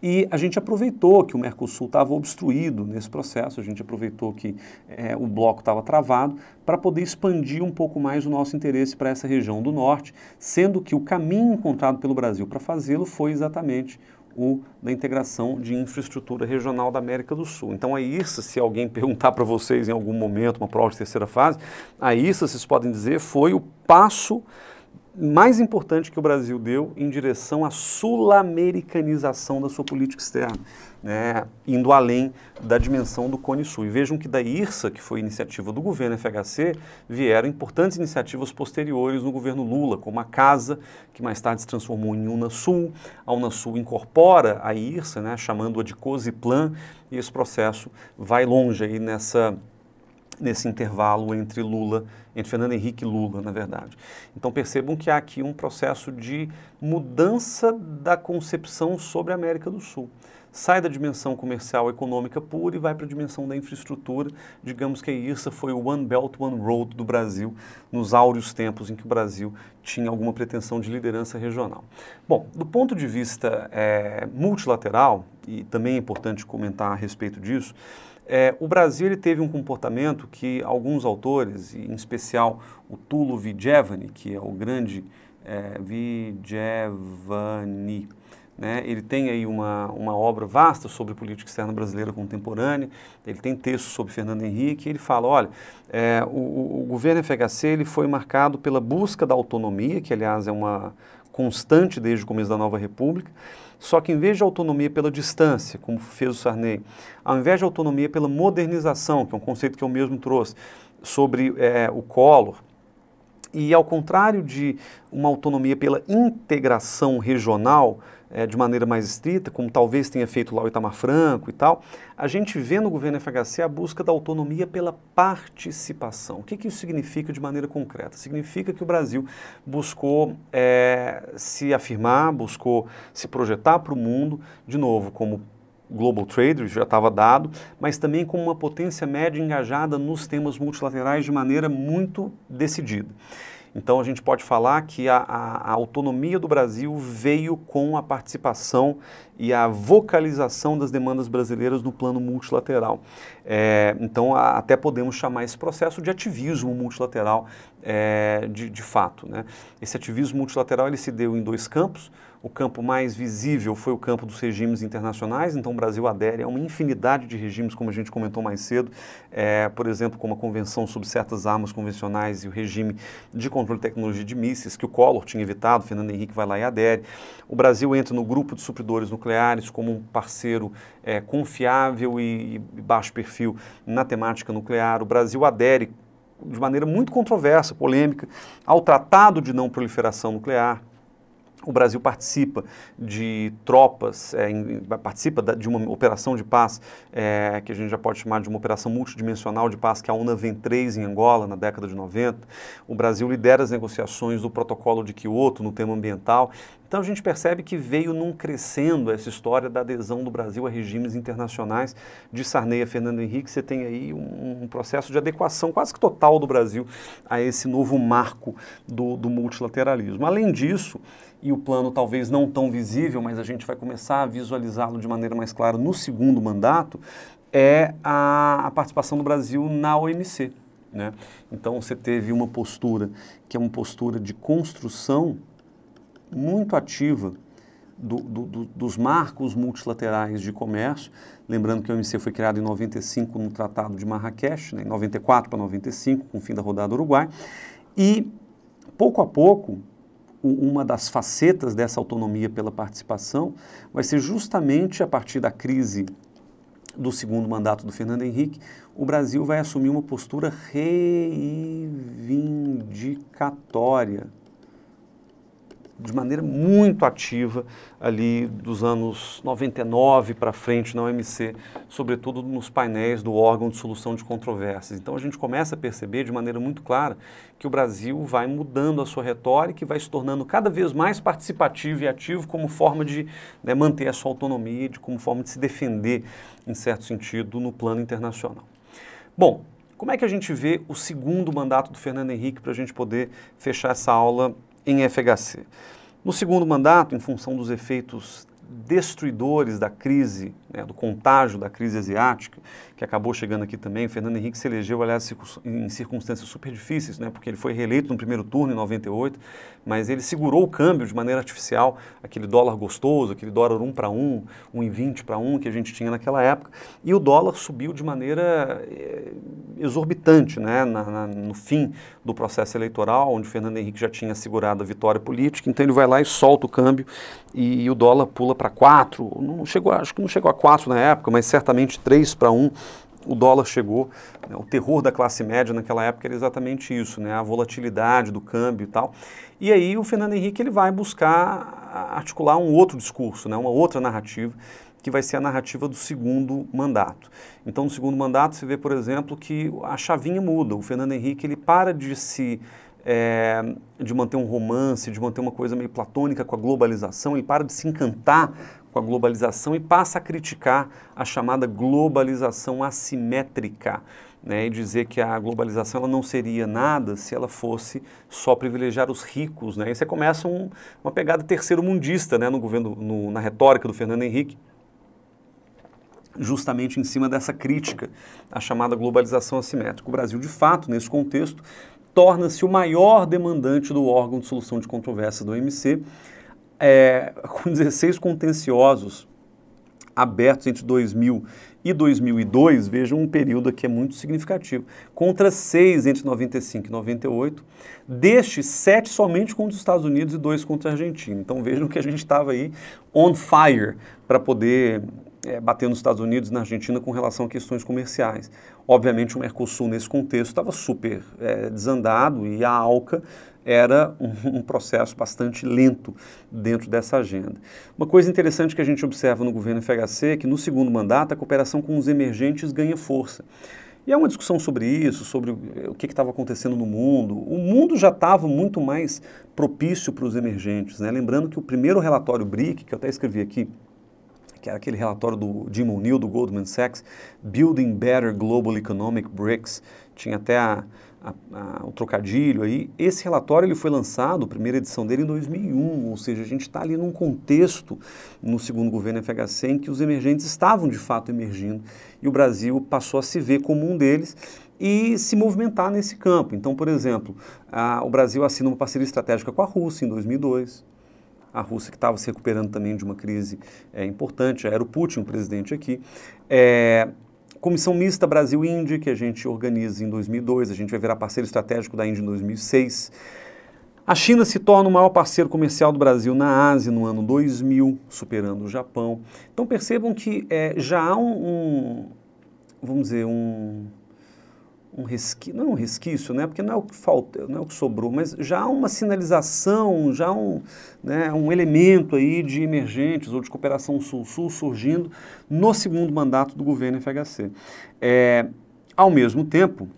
E a gente aproveitou que o Mercosul estava obstruído nesse processo, a gente aproveitou que é, o bloco estava travado para poder expandir um pouco mais o nosso interesse para essa região do norte, sendo que o caminho encontrado pelo Brasil para fazê-lo foi exatamente o da integração de infraestrutura regional da América do Sul. Então, a IRSA, se alguém *laughs* perguntar para vocês em algum momento, uma prova de terceira fase, a IRSA, vocês podem dizer, foi o passo mais importante que o Brasil deu em direção à sul-americanização da sua política externa, né, indo além da dimensão do Cone Sul. E vejam que da IRSA, que foi iniciativa do governo FHC, vieram importantes iniciativas posteriores no governo Lula, como a Casa, que mais tarde se transformou em Unasul. A Unasul incorpora a IRSA, né, chamando-a de COSIPLAN, e esse processo vai longe aí nessa nesse intervalo entre Lula, entre Fernando Henrique e Lula, na verdade. Então percebam que há aqui um processo de mudança da concepção sobre a América do Sul. Sai da dimensão comercial econômica pura e vai para a dimensão da infraestrutura. Digamos que isso foi o One Belt, One Road do Brasil, nos áureos tempos em que o Brasil tinha alguma pretensão de liderança regional. Bom, do ponto de vista é, multilateral, e também é importante comentar a respeito disso, é, o Brasil ele teve um comportamento que alguns autores, em especial o Tulo Vigevani, que é o grande é, Vigevani, né? Ele tem aí uma, uma obra vasta sobre política externa brasileira contemporânea, ele tem textos sobre Fernando Henrique, ele fala, olha, é, o, o, governo FHC ele foi marcado pela busca da autonomia, que aliás é uma, constante desde o começo da nova república, só que em vez de autonomia pela distância, como fez o Sarney, ao invés de autonomia pela modernização, que é um conceito que eu mesmo trouxe sobre é, o Collor, e ao contrário de uma autonomia pela integração regional, é, de maneira mais estrita, como talvez tenha feito lá o Itamar Franco e tal, a gente vê no governo FHC a busca da autonomia pela participação. O que, que isso significa de maneira concreta? Significa que o Brasil buscou é, se afirmar, buscou se projetar para o mundo, de novo, como global trader, já estava dado, mas também como uma potência média engajada nos temas multilaterais de maneira muito decidida. Então a gente pode falar que a, a, a, autonomia do Brasil veio com a participação e a vocalização das demandas brasileiras no plano multilateral. É, então a, até podemos chamar esse processo de ativismo multilateral é, de, de fato. Né? Esse ativismo multilateral ele se deu em dois campos. O campo mais visível foi o campo dos regimes internacionais, então o Brasil adere a uma infinidade de regimes, como a gente comentou mais cedo, é, por exemplo, como a Convenção sobre certas armas convencionais e o regime de controle de tecnologia de mísseis, que o Collor tinha evitado, Fernando Henrique vai lá e adere. O Brasil entra no grupo de supridores nucleares como um parceiro é, confiável e, e baixo perfil na temática nuclear. O Brasil adere de maneira muito controversa, polêmica, ao Tratado de Não Proliferação Nuclear. O Brasil participa de tropas, é, em, participa de uma operação de paz é, que a gente já pode chamar de uma operação multidimensional de paz, que é a UNAVEN 3 em Angola, na década de 90. O Brasil lidera as negociações do protocolo de Quioto no tema ambiental. Então a gente percebe que veio num crescendo essa história da adesão do Brasil a regimes internacionais. De Sarney a Fernando Henrique, você tem aí um, um processo de adequação quase que total do Brasil a esse novo marco do, do multilateralismo. Além disso, e o plano talvez não tão visível, mas a gente vai começar a visualizá-lo de maneira mais clara no segundo mandato, é a, a participação do Brasil na OMC. Né? Então você teve uma postura que é uma postura de construção muito ativa do, do, do, dos marcos multilaterais de comércio. Lembrando que a OMC foi criada em 95 no Tratado de Marrakech, né, em 94 para 95, com o fim da rodada do Uruguai. E, pouco a pouco, uma das facetas dessa autonomia pela participação vai ser justamente a partir da crise do segundo mandato do Fernando Henrique, o Brasil vai assumir uma postura reivindicatória de maneira muito ativa ali dos anos 99 para frente na OMC, sobretudo nos painéis do órgão de solução de controvérsias. Então a gente começa a perceber de maneira muito clara que o Brasil vai mudando a sua retórica e vai se tornando cada vez mais participativo e ativo como forma de né, manter a sua autonomia, de como forma de se defender em certo sentido no plano internacional. Bom, como é que a gente vê o segundo mandato do Fernando Henrique para a gente poder fechar essa aula em FHC. No segundo mandato, em função dos efeitos destruidores da crise, né, do contágio da crise asiática, que acabou chegando aqui também. O Fernando Henrique se elegeu, aliás, em circunstâncias super difíceis, né, porque ele foi reeleito no primeiro turno, em 98, mas ele segurou o câmbio de maneira artificial, aquele dólar gostoso, aquele dólar 1 para 1, 1,20 para 1 que a gente tinha naquela época, e o dólar subiu de maneira eh, exorbitante né, na, na, no fim do processo eleitoral, onde o Fernando Henrique já tinha segurado a vitória política, então ele vai lá e solta o câmbio e, e o dólar pula para 4, não chegou, acho que não chegou a 4 na época, mas certamente 3 para 1 o dólar chegou. Né, o terror da classe média naquela época era exatamente isso, né, a volatilidade do câmbio e tal. E aí o Fernando Henrique ele vai buscar articular um outro discurso, né, uma outra narrativa, que vai ser a narrativa do segundo mandato. Então, no segundo mandato, você vê, por exemplo, que a chavinha muda. O Fernando Henrique ele para de se é, de manter um romance, de manter uma coisa meio platônica com a globalização, ele para de se encantar com a globalização e passa a criticar a chamada globalização assimétrica. Né, e dizer que a globalização ela não seria nada se ela fosse só privilegiar os ricos. Né? E você começa um, uma pegada terceiro-mundista né, no governo, no, na retórica do Fernando Henrique, justamente em cima dessa crítica à chamada globalização assimétrica. O Brasil, de fato, nesse contexto, torna-se o maior demandante do órgão de solução de controvérsias do OMC, é, *laughs* com 16 contenciosos abertos entre 2000 e 2002, vejam um período que é muito significativo, contra seis entre 95 e 98, destes sete somente contra os Estados Unidos e dois contra a Argentina. Então vejam que a gente estava aí on fire para poder é, nos Estados Unidos e na Argentina com relação a questões comerciais. Obviamente, o Mercosul, nesse contexto, estava super é, desandado e a ALCA era um, *laughs* um, processo bastante lento dentro dessa agenda. Uma coisa interessante que a gente observa no governo FHC é que, no segundo mandato, a cooperação com os emergentes ganha força. E há uma discussão sobre isso, sobre o é, que estava acontecendo no mundo. O mundo já estava muito mais propício para os emergentes. Né? Lembrando que o primeiro relatório BRIC, que eu até escrevi aqui, que era é aquele relatório do Jim O'Neill, do Goldman Sachs, Building Better Global Economic Bricks tinha até a, a, a, o trocadilho aí. Esse relatório ele foi lançado, a primeira edição dele, em 2001, ou seja, a gente está ali num contexto, no segundo governo FHC, em que os emergentes estavam de fato emergindo e o Brasil passou a se ver como um deles e se movimentar nesse campo. Então, por exemplo, a, o Brasil assina uma parceria estratégica com a Rússia em 2002 a Rússia que estava se recuperando também de uma crise é, importante, já era o Putin o presidente aqui. É, Comissão Mista Brasil-Índia, que a gente organiza em 2002, a gente vai virar parceiro estratégico da Índia em 2006. A China se torna o maior parceiro comercial do Brasil na Ásia no ano 2000, superando o Japão. Então percebam que é, já há um, um, vamos dizer, um, um resquício, não é um resquício, né? porque não é o que faltou não é o que sobrou, mas já há uma sinalização, já há um, né, um elemento aí de emergentes ou de cooperação sul-sul surgindo no segundo mandato do governo FHC. É, ao mesmo tempo,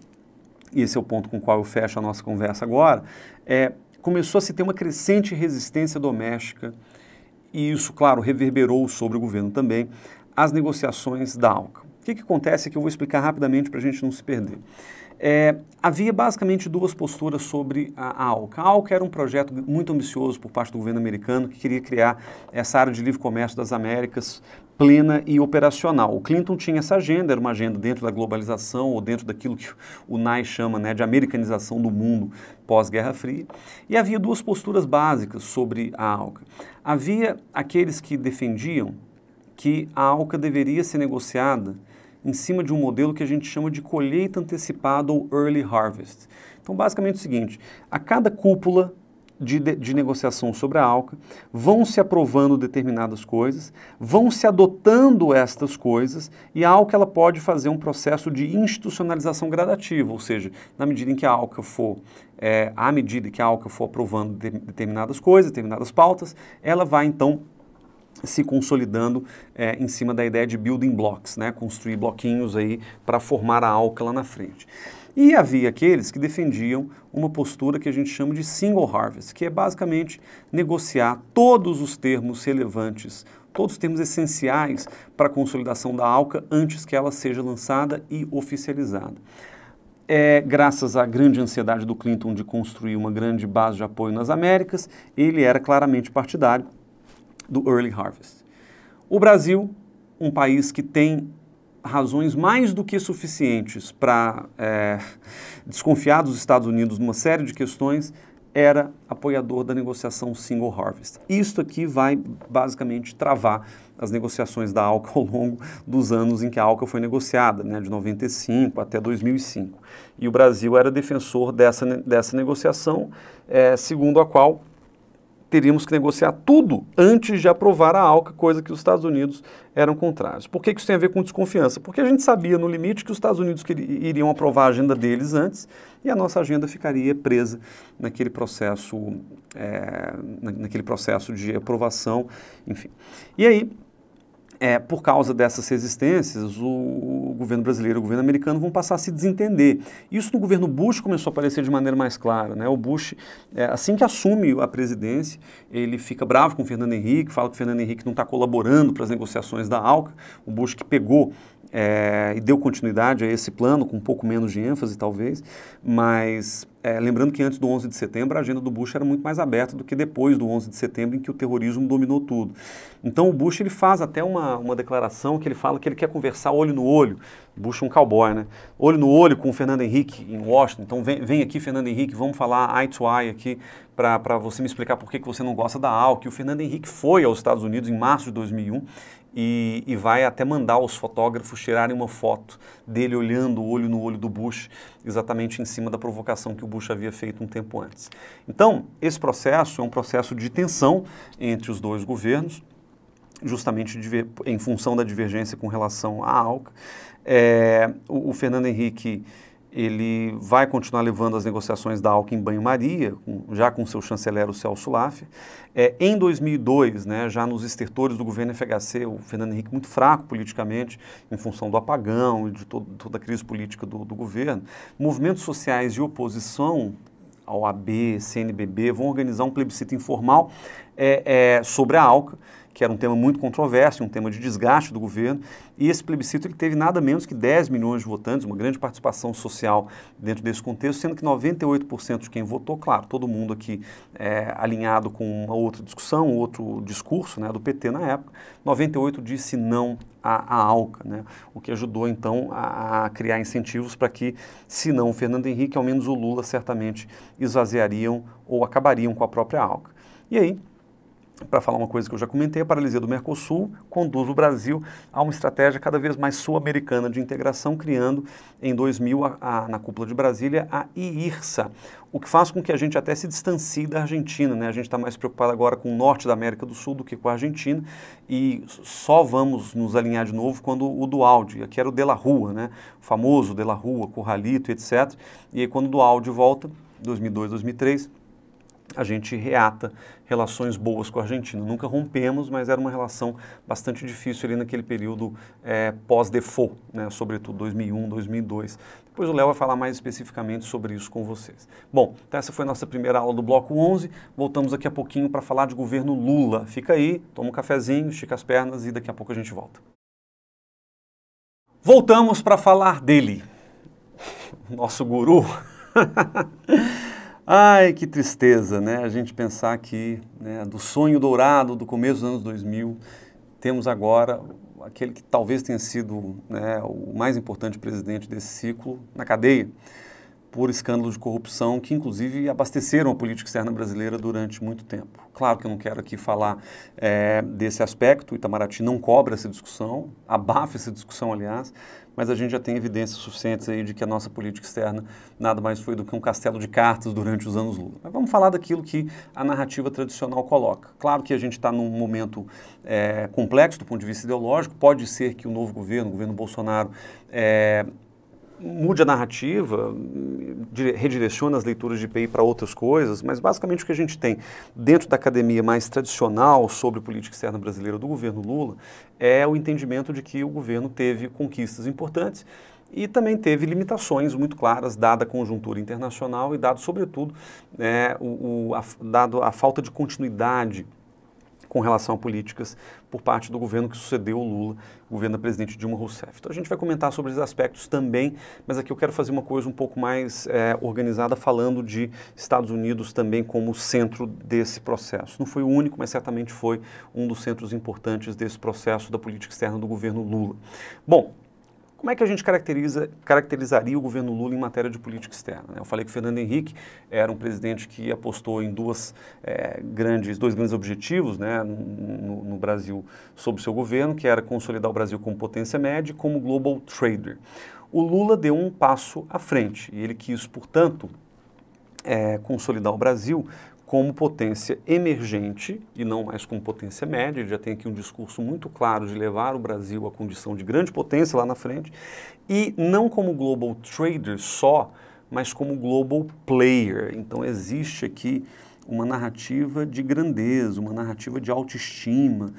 e esse é o ponto com o qual eu fecho a nossa conversa agora, é, começou a se ter uma crescente resistência doméstica, e isso, claro, reverberou sobre o governo também, as negociações da ALCA. O que, que acontece que eu vou explicar rapidamente para a gente não se perder. É, havia basicamente duas posturas sobre a ALCA. A ALCA era um projeto muito ambicioso por parte do governo americano que queria criar essa área de livre comércio das Américas plena e operacional. O Clinton tinha essa agenda, era uma agenda dentro da globalização ou dentro daquilo que o NAI chama né, de americanização do mundo pós-Guerra Fria. E havia duas posturas básicas sobre a ALCA. Havia aqueles que defendiam que a ALCA deveria ser negociada em cima de um modelo que a gente chama de colheita antecipada ou early harvest. Então, basicamente é o seguinte: a cada cúpula de, de, negociação sobre a ALCA, vão se aprovando determinadas coisas, vão se adotando estas coisas, e a ALCA ela pode fazer um processo de institucionalização gradativa, ou seja, na medida em que a ALCA for, é, à medida que a ALCA for aprovando de, determinadas coisas, determinadas pautas, ela vai então se consolidando é, em cima da ideia de building blocks, né? construir bloquinhos aí para formar a alca lá na frente. E havia aqueles que defendiam uma postura que a gente chama de single harvest, que é basicamente negociar todos os termos relevantes, todos os termos essenciais para a consolidação da ALCA antes que ela seja lançada e oficializada. É, graças à grande ansiedade do Clinton de construir uma grande base de apoio nas Américas, ele era claramente partidário do early harvest. O Brasil, um país que tem razões mais do que suficientes para é, eh, *laughs* desconfiar dos Estados Unidos numa série de questões, era apoiador da negociação single harvest. Isto aqui vai basicamente travar as negociações da ALCA ao longo dos anos em que a ALCA foi negociada, né, de 95 até 2005. E o Brasil era defensor dessa, dessa negociação, é, segundo a qual teríamos que negociar tudo antes de aprovar a ALCA, coisa que os Estados Unidos eram contrários. Por que, que isso tem a ver com desconfiança? Porque a gente sabia, no limite, que os Estados Unidos iriam aprovar a agenda deles antes e a nossa agenda ficaria presa naquele processo, é, naquele processo de aprovação, enfim. E aí, é, por causa dessas resistências, o, o, governo brasileiro e o governo americano vão passar a se desentender. Isso no governo Bush começou a aparecer de maneira mais clara. Né? O Bush, é, assim que assume a presidência, ele fica bravo com o Fernando Henrique, fala que o Fernando Henrique não está colaborando para as negociações da ALCA. O Bush que pegou é, e deu continuidade a esse plano, com um pouco menos de ênfase talvez, mas é, lembrando que antes do 11 de setembro a agenda do Bush era muito mais aberta do que depois do 11 de setembro, em que o terrorismo dominou tudo. Então o Bush ele faz até uma, uma declaração que ele fala que ele quer conversar olho no olho. Bush é um cowboy, né? Olho no olho com o Fernando Henrique em Washington. Então vem, vem aqui, Fernando Henrique, vamos falar eye to eye aqui para você me explicar por que, que você não gosta da AUC. O Fernando Henrique foi aos Estados Unidos em março de 2001 e, e, vai até mandar os fotógrafos tirarem uma foto dele olhando o olho no olho do Bush, exatamente em cima da provocação que o Bush havia feito um tempo antes. Então, esse processo é um processo de tensão entre os dois governos, justamente em função da divergência com relação à ALCA. É, o, o Fernando Henrique ele vai continuar levando as negociações da ALC em banho-maria, já com seu chanceler, o Celso Laff. É, em 2002, né, já nos estertores do governo FHC, o Fernando Henrique muito fraco politicamente, em função do apagão e de todo, toda a crise política do, do governo, movimentos sociais de oposição ao AB, CNBB, vão organizar um plebiscito informal é, é, sobre a ALCA, que era um tema muito controverso, um tema de desgaste do governo, e esse plebiscito ele teve nada menos que 10 milhões de votantes, uma grande participação social dentro desse contexto, sendo que 98% de quem votou, claro, todo mundo aqui é, alinhado com uma outra discussão, outro discurso né, do PT na época, 98% disse não à, à ALCA, né, o que ajudou então a, a criar incentivos para que, se não o Fernando Henrique, ao menos o Lula certamente esvaziariam ou acabariam com a própria ALCA. E aí, para falar uma coisa que eu já comentei, a paralisia do Mercosul conduz o Brasil a uma estratégia cada vez mais sul-americana de integração, criando em 2000, a, a, na cúpula de Brasília, a IIRSA, o que faz com que a gente até se distancie da Argentina. Né? A gente está mais preocupado agora com o norte da América do Sul do que com a Argentina e só vamos nos alinhar de novo quando o Dualdi, aqui era o De La Rua, né? o famoso De La Rua, Corralito, etc. E aí quando o Dualdi volta, 2002, 2003, a gente reata relações boas com a Argentina. Nunca rompemos, mas era uma relação bastante difícil ali naquele período é, pós-default, né? sobretudo 2001, 2002. Depois o Léo vai falar mais especificamente sobre isso com vocês. Bom, então essa foi a nossa primeira aula do Bloco 11. Voltamos daqui a pouquinho para falar de governo Lula. Fica aí, toma um cafezinho, estica as pernas e daqui a pouco a gente volta. Voltamos para falar dele, *laughs* nosso guru. *laughs* Ai, que tristeza, né? A gente pensar que né, do sonho dourado do começo dos anos 2000, temos agora aquele que talvez tenha sido né, o mais importante presidente desse ciclo na cadeia por escândalos de corrupção que, inclusive, abasteceram a política externa brasileira durante muito tempo. Claro que eu não quero aqui falar é, desse aspecto, o Itamaraty não cobra essa discussão, abafa essa discussão, aliás, mas a gente já tem evidências suficientes aí de que a nossa política externa nada mais foi do que um castelo de cartas durante os anos Lula. Mas vamos falar daquilo que a narrativa tradicional coloca. Claro que a gente está num momento é, complexo do ponto de vista ideológico, pode ser que o novo governo, o governo Bolsonaro, é, mude a narrativa, redireciona as leituras de IPI para outras coisas, mas basicamente o que a gente tem dentro da academia mais tradicional sobre política externa brasileira do governo Lula é o entendimento de que o governo teve conquistas importantes e também teve limitações muito claras, dada a conjuntura internacional e dado, sobretudo, é, o, o, a, dado a falta de continuidade com relação a políticas por parte do governo que sucedeu o Lula, o governo da presidente Dilma Rousseff. Então a gente vai comentar sobre esses aspectos também, mas aqui eu quero fazer uma coisa um pouco mais é, organizada, falando de Estados Unidos também como centro desse processo. Não foi o único, mas certamente foi um dos centros importantes desse processo da política externa do governo Lula. Bom, como é que a gente caracteriza, caracterizaria o governo Lula em matéria de política externa? Né? Eu falei que o Fernando Henrique era um presidente que apostou em duas, é, grandes, dois grandes objetivos né, no, no, Brasil sob seu governo, que era consolidar o Brasil como potência média e como global trader. O Lula deu um passo à frente e ele quis, portanto, é, consolidar o Brasil como potência emergente e não mais como potência média. Ele já tem aqui um discurso muito claro de levar o Brasil à condição de grande potência lá na frente e não como global trader só, mas como global player. Então existe aqui uma narrativa de grandeza, uma narrativa de autoestima,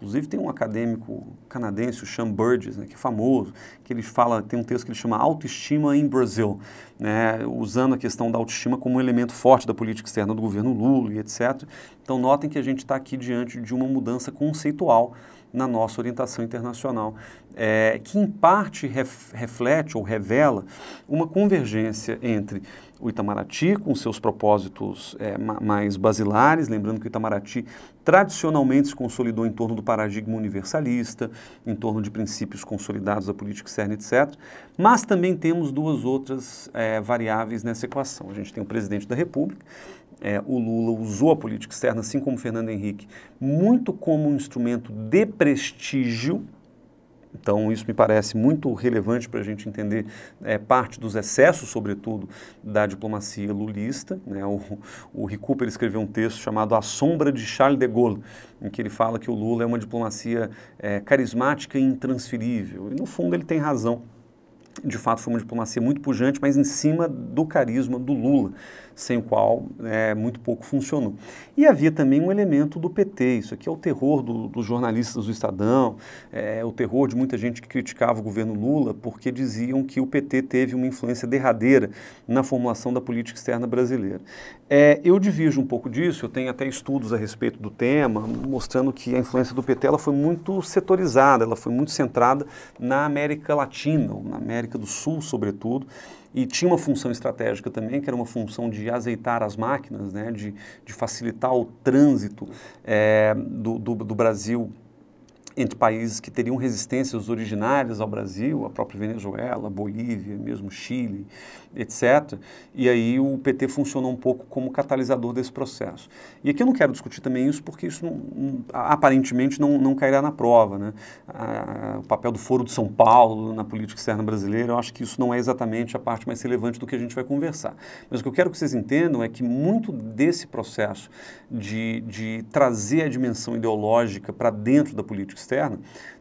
Inclusive tem um acadêmico canadense, o Sean Burgess, né, que é famoso, que ele fala, tem um texto que ele chama Autoestima em Brasil, né, usando a questão da autoestima como um elemento forte da política externa do governo Lula e etc. Então notem que a gente está aqui diante de uma mudança conceitual na nossa orientação internacional, é, que em parte ref, reflete ou revela uma convergência entre o Itamaraty com seus propósitos é, mais basilares, lembrando que o Itamaraty tradicionalmente se consolidou em torno do paradigma universalista, em torno de princípios consolidados da política externa, etc. Mas também temos duas outras é, variáveis nessa equação. A gente tem o presidente da República, é, o Lula usou a política externa, assim como Fernando Henrique, muito como um instrumento de prestígio então, isso me parece muito relevante para a gente entender é, parte dos excessos, sobretudo, da diplomacia lulista. Né? O, o recuper escreveu um texto chamado A Sombra de Charles de Gaulle, em que ele fala que o Lula é uma diplomacia é, carismática e intransferível. E, no fundo, ele tem razão. De fato, foi uma diplomacia muito pujante, mas em cima do carisma do Lula sem o qual é, muito pouco funcionou. E havia também um elemento do PT, isso aqui é o terror do, dos jornalistas do Estadão, é, o terror de muita gente que criticava o governo Lula porque diziam que o PT teve uma influência derradeira na formulação da política externa brasileira. É, eu divirjo um pouco disso, eu tenho até estudos a respeito do tema, mostrando que a influência do PT ela foi muito setorizada, ela foi muito centrada na América Latina, na América do Sul, sobretudo, e tinha uma função estratégica também, que era uma função de azeitar as máquinas, né, de, de facilitar o trânsito é, do, do, do Brasil entre países que teriam resistências originárias ao Brasil, a própria Venezuela, Bolívia, mesmo Chile, etc. E aí o PT funcionou um pouco como catalisador desse processo. E aqui eu não quero discutir também isso, porque isso não, aparentemente não, não cairá na prova. Né? Ah, o papel do Foro de São Paulo na política externa brasileira, eu acho que isso não é exatamente a parte mais relevante do que a gente vai conversar. Mas o que eu quero que vocês entendam é que muito desse processo de, de trazer a dimensão ideológica para dentro da política externa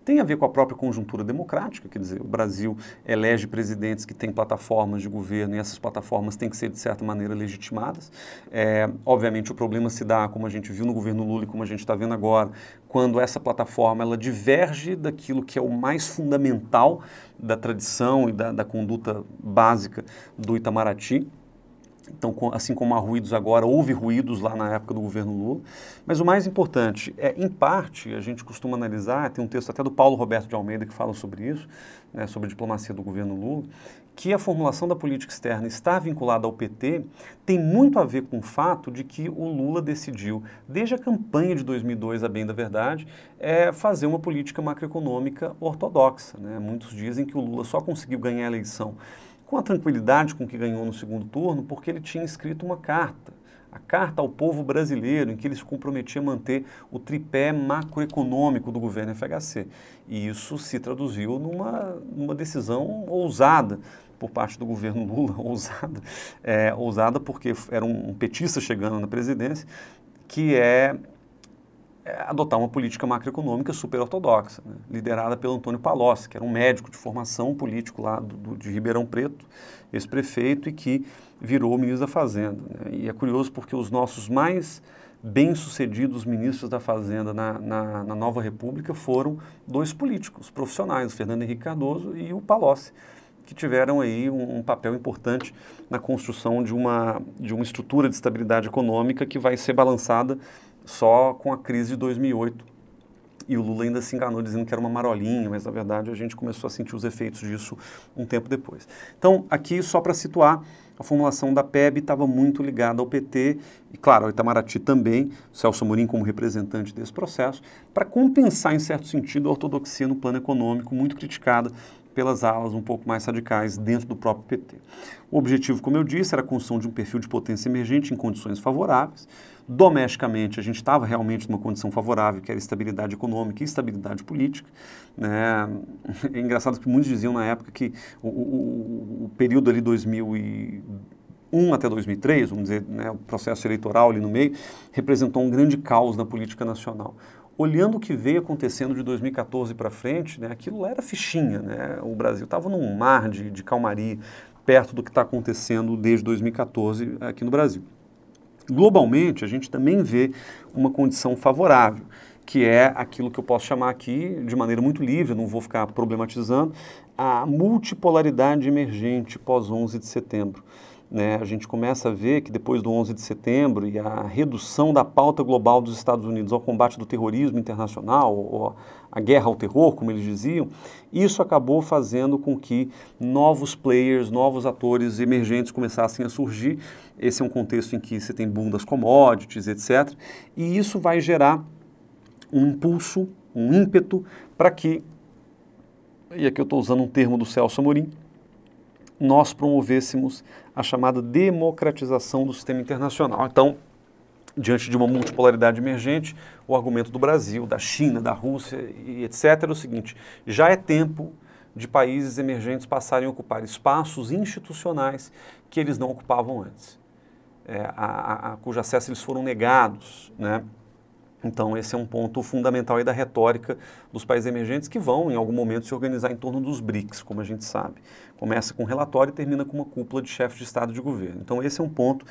tem a ver com a própria conjuntura democrática, quer dizer, o Brasil elege presidentes que têm plataformas de governo e essas plataformas têm que ser, de certa maneira, legitimadas. É, obviamente, o problema se dá, como a gente viu no governo Lula e como a gente está vendo agora, quando essa plataforma ela diverge daquilo que é o mais fundamental da tradição e da, da conduta básica do Itamaraty. Então, assim como há ruídos agora, houve ruídos lá na época do governo Lula. Mas o mais importante é, em parte, a gente costuma analisar, tem um texto até do Paulo Roberto de Almeida que fala sobre isso, né, sobre a diplomacia do governo Lula, que a formulação da política externa está vinculada ao PT tem muito a ver com o fato de que o Lula decidiu, desde a campanha de 2002, a bem da verdade, é fazer uma política macroeconômica ortodoxa. Né? Muitos dizem que o Lula só conseguiu ganhar a eleição com a tranquilidade com que ganhou no segundo turno, porque ele tinha escrito uma carta. A carta ao povo brasileiro, em que ele se comprometia a manter o tripé macroeconômico do governo FHC. E isso se traduziu numa, numa decisão ousada por parte do governo Lula, *laughs* ousada, é, ousada porque era um petista chegando na presidência, que é é, adotar uma política macroeconômica super ortodoxa, né? liderada pelo Antônio Palocci, que era um médico de formação político lá do, do, de Ribeirão Preto, ex-prefeito, e que virou ministro da Fazenda. Né? E é curioso porque os nossos mais bem-sucedidos ministros da Fazenda na, na, na, Nova República foram dois políticos profissionais, o Fernando Henrique Cardoso e o Palocci, que tiveram aí um, um papel importante na construção de uma, de uma estrutura de estabilidade econômica que vai ser balançada só com a crise de 2008. E o Lula ainda se enganou dizendo que era uma marolinha, mas na verdade a gente começou a sentir os efeitos disso um tempo depois. Então, aqui só para situar, a formulação da PEB estava muito ligada ao PT e, claro, ao Itamaraty também, Celso Amorim como representante desse processo, para compensar, em certo sentido, a ortodoxia no plano econômico, muito criticada pelas alas um pouco mais radicais dentro do próprio PT. O objetivo, como eu disse, era a construção de um perfil de potência emergente em condições favoráveis, Domesticamente, a gente estava realmente numa condição favorável, que era estabilidade econômica e estabilidade política. Né? *laughs* É engraçado que muitos diziam na época que o, o, o período ali 2001 até 2003, vamos dizer, né, o processo eleitoral ali no meio, representou um grande caos na política nacional. Olhando o que veio acontecendo de 2014 para frente, né, aquilo era fichinha. Né? O Brasil estava num mar de, de calmaria perto do que está acontecendo desde 2014 aqui no Brasil. Globalmente, a gente também vê uma condição favorável, que é aquilo que eu posso chamar aqui, de maneira muito livre, não vou ficar problematizando, a multipolaridade emergente pós 11 de setembro né, a gente começa a ver que depois do 11 de setembro e a redução da pauta global dos Estados Unidos ao combate do terrorismo internacional, ou a guerra ao terror, como eles diziam, isso acabou fazendo com que novos players, novos atores emergentes começassem a surgir. Esse é um contexto em que você tem boom das commodities, etc. E isso vai gerar um impulso, um ímpeto para que, e aqui eu estou usando um termo do Celso Amorim, nós promovêssemos a chamada democratização do sistema internacional. Então, diante de uma multipolaridade emergente, o argumento do Brasil, da China, da Rússia e etc. é o seguinte: já é tempo de países emergentes passarem a ocupar espaços institucionais que eles não ocupavam antes, é, a, a, a, cujo acesso eles foram negados, né? Então, esse é um ponto fundamental aí da retórica dos países emergentes que vão, em algum momento, se organizar em torno dos BRICS, como a gente sabe. Começa com um relatório e termina com uma cúpula de chefes de Estado e de governo. Então, esse é um ponto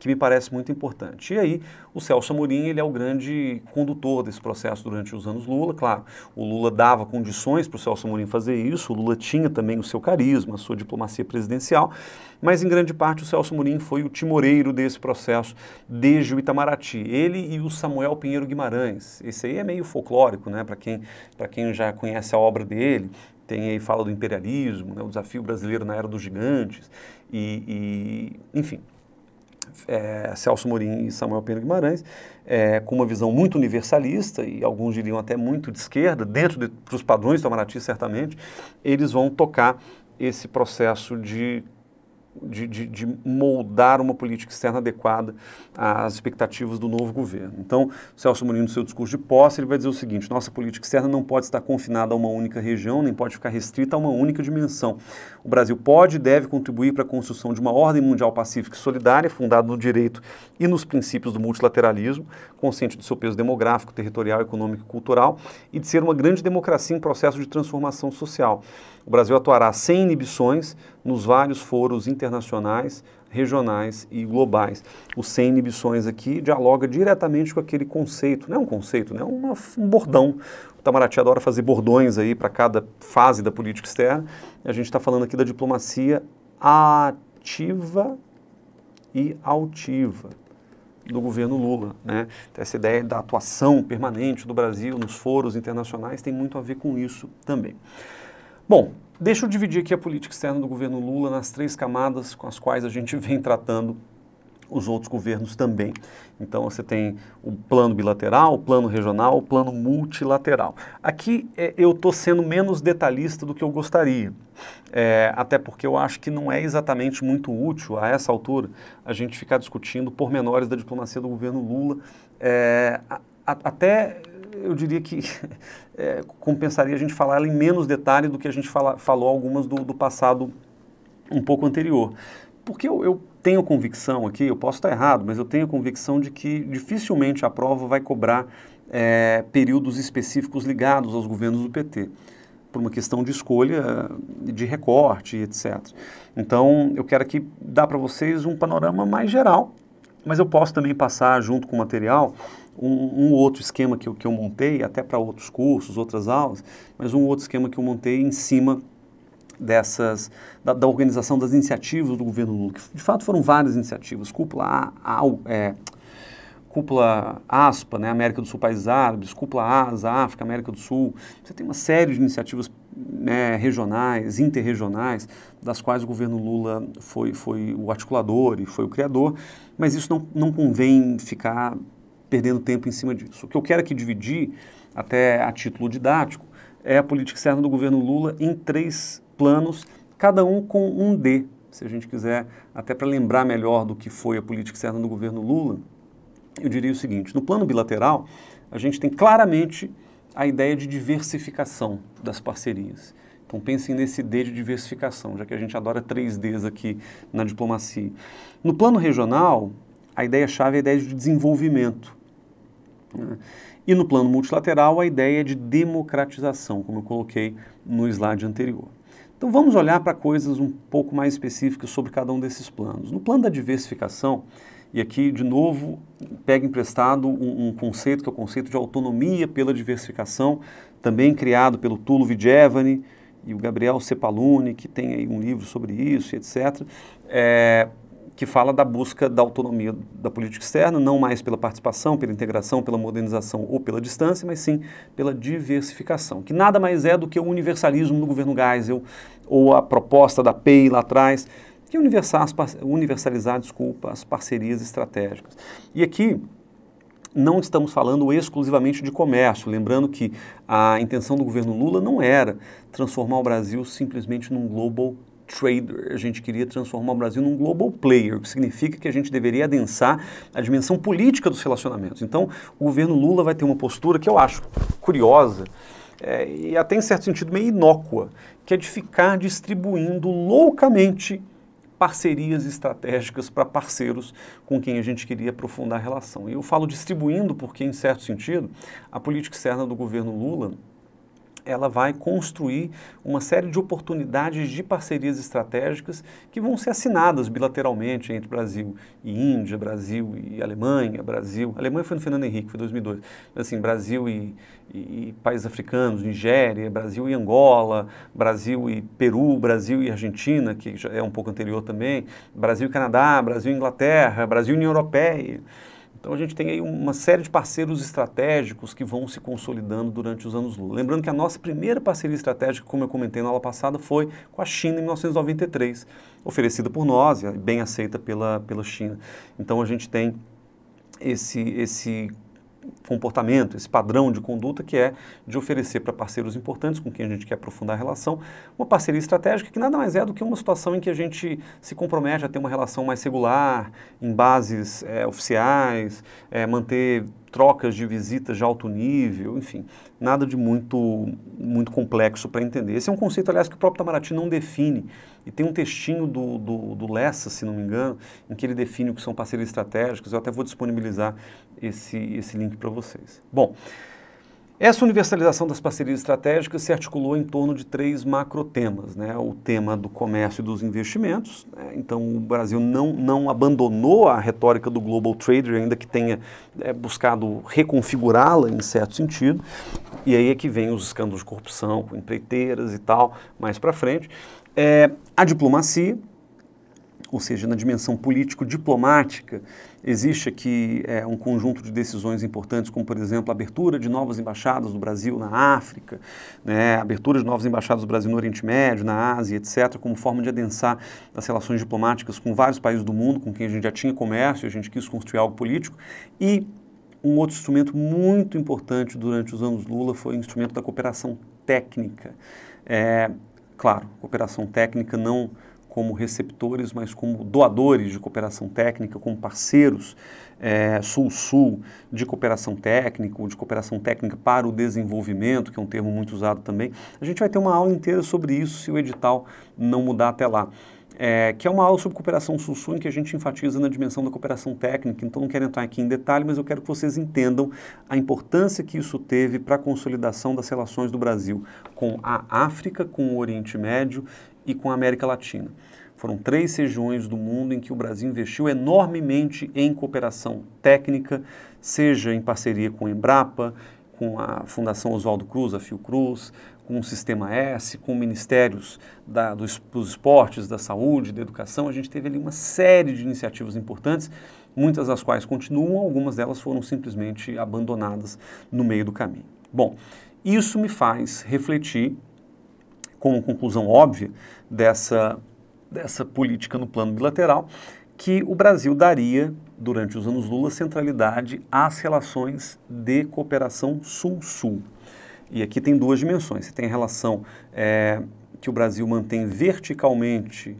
que me parece muito importante. E aí, o Celso Amorim, ele é o grande condutor desse processo durante os anos Lula, claro. O Lula dava condições para o Celso Amorim fazer isso, o Lula tinha também o seu carisma, a sua diplomacia presidencial, mas em grande parte o Celso Amorim foi o timoreiro desse processo desde o Itamaraty. Ele e o Samuel Pinheiro Guimarães. Esse aí é meio folclórico, né, para quem, para quem já conhece a obra dele, tem aí fala do imperialismo, né, o desafio brasileiro na era dos gigantes, e, e enfim, é, Celso Morim e Samuel Pedro Guimarães, é, com uma visão muito universalista e alguns diriam até muito de esquerda, dentro dos de, padrões do Itamaraty, certamente, eles vão tocar esse processo de de, de, de, moldar uma política externa adequada às expectativas do novo governo. Então, Celso Mourinho, no seu discurso de posse, ele vai dizer o seguinte: nossa política externa não pode estar confinada a uma única região, nem pode ficar restrita a uma única dimensão. O Brasil pode e deve contribuir para a construção de uma ordem mundial pacífica e solidária, fundada no direito e nos princípios do multilateralismo, consciente do seu peso demográfico, territorial, econômico e cultural, e de ser uma grande democracia em processo de transformação social. O Brasil atuará sem inibições nos vários foros internacionais, regionais e globais. O sem inibições aqui dialoga diretamente com aquele conceito, não é um conceito, não né, é um bordão. O Itamaraty adora fazer bordões aí para cada fase da política externa. A gente está falando aqui da diplomacia ativa e altiva do governo Lula. Né? Então, essa ideia da atuação permanente do Brasil nos foros internacionais tem muito a ver com isso também. Bom, deixa eu dividir aqui a política externa do governo Lula nas três camadas com as quais a gente *laughs* vem tratando os outros governos também. Então você tem o plano bilateral, o plano regional, o plano multilateral. Aqui é, eu estou sendo menos detalhista do que eu gostaria, é, até porque eu acho que não é exatamente muito útil a essa altura a gente ficar discutindo pormenores da diplomacia do governo Lula. É, a, a, até eu diria que *laughs* é, compensaria a gente falar ela em menos detalhe do que a gente fala, falou algumas do, do passado um pouco anterior. Porque eu, eu, tenho convicção aqui, eu posso estar errado, mas eu tenho convicção de que dificilmente a prova vai cobrar é, períodos específicos ligados aos governos do PT, por uma questão de escolha eh, de recorte, etc. Então, eu quero aqui dar para vocês um panorama mais geral mas eu posso também passar junto com o material um, um outro esquema que, que eu montei, até para outros cursos, outras aulas, mas um outro esquema que eu montei em cima dessas da, da, organização das iniciativas do governo Lula. que De fato, foram várias iniciativas. Cúpula, a, a, é, cúpula ASPA, né, América do Sul, Países Árabes, Cúpula ASA, África, América do Sul. Você tem uma série de iniciativas né, regionais, interregionais, das quais o governo Lula foi, foi o articulador e foi o criador mas isso não, não convém ficar perdendo tempo em cima disso. O que eu quero aqui é dividir, até a título didático, é a política externa do governo Lula em três planos, cada um com um D. Se a gente quiser, até para lembrar melhor do que foi a política externa do governo Lula, eu diria o seguinte: no plano bilateral, a gente tem claramente a ideia de diversificação das parcerias. Então pensem nesse D de diversificação, já que a gente adora 3Ds aqui na diplomacia. No plano regional, a ideia-chave é a ideia de desenvolvimento. Né? E no plano multilateral, a ideia de democratização, como eu coloquei no slide anterior. Então vamos olhar para coisas um pouco mais específicas sobre cada um desses planos. No plano da diversificação, e aqui de novo pega emprestado um, um conceito que é o conceito de autonomia pela diversificação, também criado pelo Tulo Vidjevani, e o Gabriel Cepaluni, que tem aí um livro sobre isso, etc., é, eh, que fala da busca da autonomia da política externa, não mais pela participação, pela integração, pela modernização ou pela distância, mas sim pela diversificação, que nada mais é do que o universalismo no governo Geisel ou a proposta da PEI lá atrás, que é universalizar, universalizar desculpa, as parcerias estratégicas. E aqui, não estamos falando exclusivamente de comércio, lembrando que a intenção do governo Lula não era transformar o Brasil simplesmente num global trader. A gente queria transformar o Brasil num global player, o que significa que a gente deveria adensar a dimensão política dos relacionamentos. Então, o governo Lula vai ter uma postura que eu acho curiosa é, e até em certo sentido meio inócua, que é de ficar distribuindo loucamente parcerias estratégicas para parceiros com quem a gente queria aprofundar a relação. E eu falo distribuindo porque, em certo sentido, a política externa do governo Lula ela vai construir uma série de oportunidades de parcerias estratégicas que vão ser assinadas bilateralmente entre Brasil e Índia, Brasil e Alemanha, Brasil. A Alemanha foi no Fernando Henrique, foi em 2002. assim, Brasil e, e, países africanos, Nigéria, Brasil e Angola, Brasil e Peru, Brasil e Argentina, que já é um pouco anterior também, Brasil e Canadá, Brasil e Inglaterra, Brasil e União Europeia. Então a gente tem aí uma série de parceiros estratégicos que vão se consolidando durante os anos Lula. Lembrando que a nossa primeira parceria estratégica, como eu comentei na aula passada, foi com a China em 1993, oferecida por nós e bem aceita pela, pela China. Então a gente tem esse, esse comportamento, esse padrão de conduta que é de oferecer para parceiros importantes com quem a gente quer aprofundar a relação, uma parceria estratégica que nada mais é do que uma situação em que a gente se compromete a ter uma relação mais regular, em bases é, oficiais, é, manter trocas de visitas de alto nível, enfim, nada de muito, muito complexo para entender. Esse é um conceito, aliás, que o próprio Tamaraty não define. E tem um textinho do, do, do Lessa, se não me engano, em que ele define o que são parcerias estratégicas. Eu até vou disponibilizar esse, esse link para vocês. Bom, essa universalização das parcerias estratégicas se articulou em torno de três macrotemas, né? O tema do comércio e dos investimentos. Né? Então, o Brasil não, não abandonou a retórica do global trader, ainda que tenha é, buscado reconfigurá-la em certo sentido. E aí é que vem os escândalos de corrupção, com empreiteiras e tal, mais para frente. É, a diplomacia, ou seja, na dimensão político-diplomática, existe aqui é, um conjunto de decisões importantes, como, por exemplo, a abertura de novas embaixadas do Brasil na África, né, a abertura de novas embaixadas do Brasil no Oriente Médio, na Ásia, etc., como forma de adensar as relações diplomáticas com vários países do mundo com quem a gente já tinha comércio, a gente quis construir algo político. E um outro instrumento muito importante durante os anos Lula foi o instrumento da cooperação técnica. É, claro, cooperação técnica não como receptores, mas como doadores de cooperação técnica, como parceiros eh, sul-sul de cooperação técnica, ou de cooperação técnica para o desenvolvimento, que é um termo muito usado também. A gente vai ter uma aula inteira sobre isso se o edital não mudar até lá. É, que é uma aula sobre cooperação sul-sul em que a gente enfatiza na dimensão da cooperação técnica. Então, não quero entrar aqui em detalhe, mas eu quero que vocês entendam a importância que isso teve para a consolidação das relações do Brasil com a África, com o Oriente Médio e com a América Latina. Foram três regiões do mundo em que o Brasil investiu enormemente em cooperação técnica, seja em parceria com a Embrapa, com a Fundação Oswaldo Cruz, a Fiocruz, com o Sistema S, com ministérios da, dos, dos esportes, da saúde, da educação. A gente teve ali uma série de iniciativas importantes, muitas das quais continuam, algumas delas foram simplesmente abandonadas no meio do caminho. Bom, isso me faz refletir como conclusão óbvia dessa, dessa política no plano bilateral, que o Brasil daria, durante os anos Lula, centralidade às relações de cooperação sul-sul. E aqui tem duas dimensões. Você tem a relação é, que o Brasil mantém verticalmente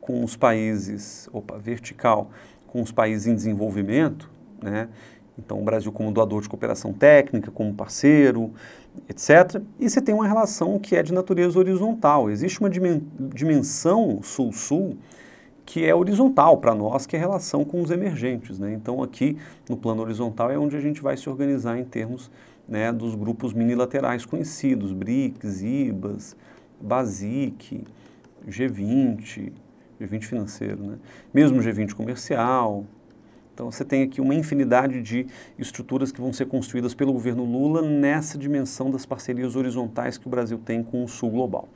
com os países, opa, vertical, com os países em desenvolvimento, né? Então, o Brasil como doador de cooperação técnica, como parceiro, etc. E você tem uma relação que é de natureza horizontal. Existe uma dimensão sul-sul que é horizontal para nós, que é a relação com os emergentes. Né? Então, aqui no plano horizontal é onde a gente vai se organizar em termos né, dos grupos minilaterais conhecidos, BRICS, IBAS, BASIC, G20, G20 financeiro, né? mesmo G20 comercial, então você tem aqui uma infinidade de estruturas que vão ser construídas pelo governo Lula nessa dimensão das parcerias horizontais que o Brasil tem com o Sul global.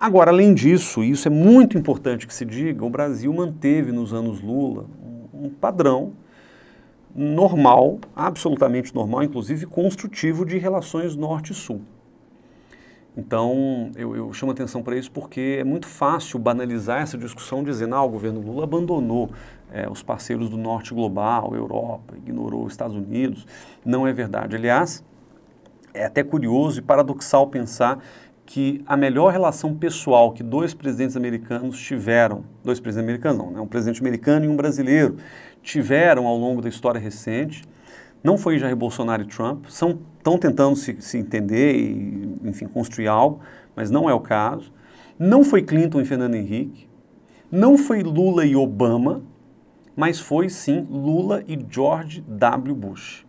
Agora, além disso, e isso é muito importante que se diga, o Brasil manteve nos anos Lula um padrão normal, absolutamente normal, inclusive construtivo, de relações norte-sul. Então, eu, eu, chamo atenção para isso porque é muito fácil banalizar essa discussão dizendo, ah, o governo Lula abandonou é, os parceiros do norte global, Europa, ignorou os Estados Unidos. Não é verdade. Aliás, é até curioso e paradoxal pensar que a melhor relação pessoal que dois presidentes americanos tiveram, dois presidentes americanos não, né, um presidente americano e um brasileiro, tiveram ao longo da história recente, não foi Jair Bolsonaro e Trump, são estão tentando se, se entender e, enfim, construir algo, mas não é o caso. Não foi Clinton e Fernando Henrique, não foi Lula e Obama, mas foi sim Lula e George W. Bush.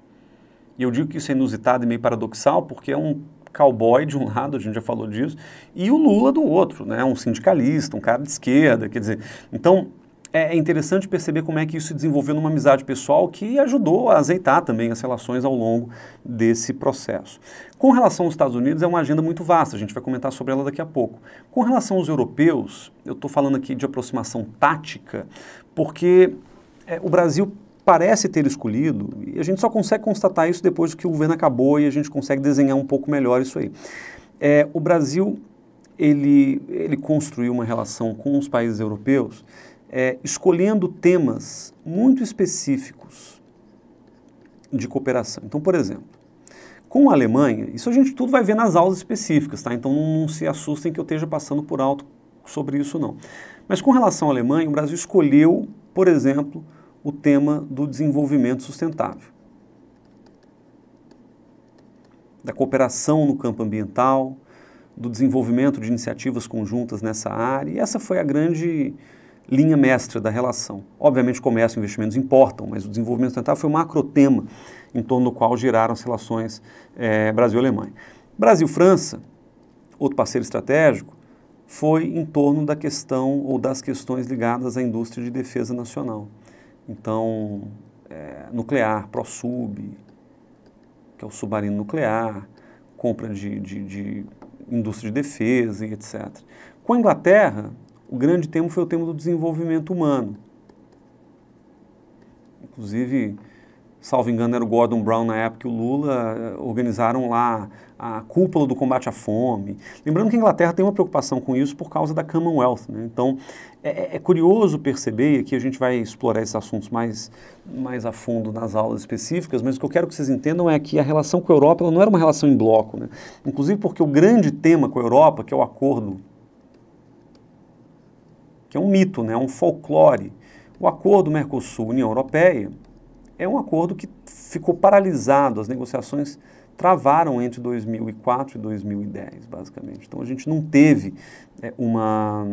E eu digo que isso é inusitado e meio paradoxal, porque é um cowboy de um *laughs* lado, a gente já falou disso, e o Lula do outro, né? um sindicalista, um cara de esquerda, quer dizer. Então, é, é interessante perceber como é que isso se desenvolveu numa amizade pessoal que ajudou a azeitar também as relações ao longo desse processo. Com relação aos Estados Unidos, é uma agenda muito vasta, a gente vai comentar sobre ela daqui a pouco. Com relação aos europeus, eu estou falando aqui de aproximação tática, porque é, o Brasil parece ter escolhido, e a gente só consegue constatar isso depois que o governo acabou e a gente consegue desenhar um pouco melhor isso aí. É, o Brasil, ele, ele construiu uma relação com os países europeus é, escolhendo temas muito específicos de cooperação. Então, por exemplo, com a Alemanha, isso a gente tudo vai ver nas aulas específicas, tá? Então não, não se assustem que eu esteja passando por alto sobre isso, não. Mas com relação à Alemanha, o Brasil escolheu, por exemplo, o tema do desenvolvimento sustentável, da cooperação no campo ambiental, do desenvolvimento de iniciativas conjuntas nessa área, e essa foi a grande linha mestra da relação. Obviamente, comércio e investimentos importam, mas o desenvolvimento sustentável foi o macro tema em torno do qual giraram as relações é, eh, Brasil-Alemanha. Brasil-França, outro parceiro estratégico, foi em torno da questão ou das questões ligadas à indústria de defesa nacional. Então, é, nuclear, ProSub, que é o submarino nuclear, compra de, de, de indústria de defesa e etc. Com a Inglaterra, o grande tema foi o tema do desenvolvimento humano. Inclusive, salvo engano, era o Gordon Brown na época, e o Lula eh, organizaram lá a cúpula do combate à fome. Lembrando que a Inglaterra tem uma preocupação com isso por causa da Commonwealth. Né? Então, é, é, é, curioso perceber, e aqui a gente vai explorar esses assuntos mais, mais a fundo nas aulas específicas, mas o que eu quero que vocês entendam é que a relação com a Europa ela não era uma relação em bloco. Né? Inclusive porque o grande tema com a Europa, que é o acordo, que é um mito, né? é um folclore, o acordo Mercosul-União Europeia, é um acordo que ficou paralisado, as negociações travaram entre 2004 e 2010, basicamente. Então a gente não teve é, uma,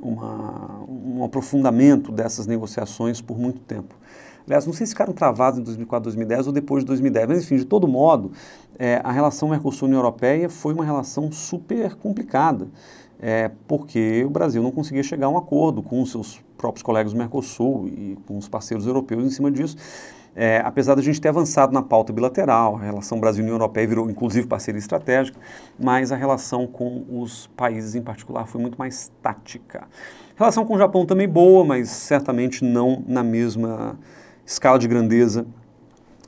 uma, um aprofundamento dessas negociações por muito tempo. Aliás, não sei se ficaram travados em 2004, 2010 ou depois de 2010, mas enfim, de todo modo, é, a relação Mercosul-União Europeia foi uma relação super complicada é, porque o Brasil não conseguia chegar a um acordo com os seus próprios colegas do Mercosul e com os parceiros europeus em cima disso. É, apesar da gente ter avançado na pauta bilateral, a relação Brasil-União Europeia virou inclusive parceria estratégica, mas a relação com os países em particular foi muito mais tática. A relação com o Japão também boa, mas certamente não na mesma escala de grandeza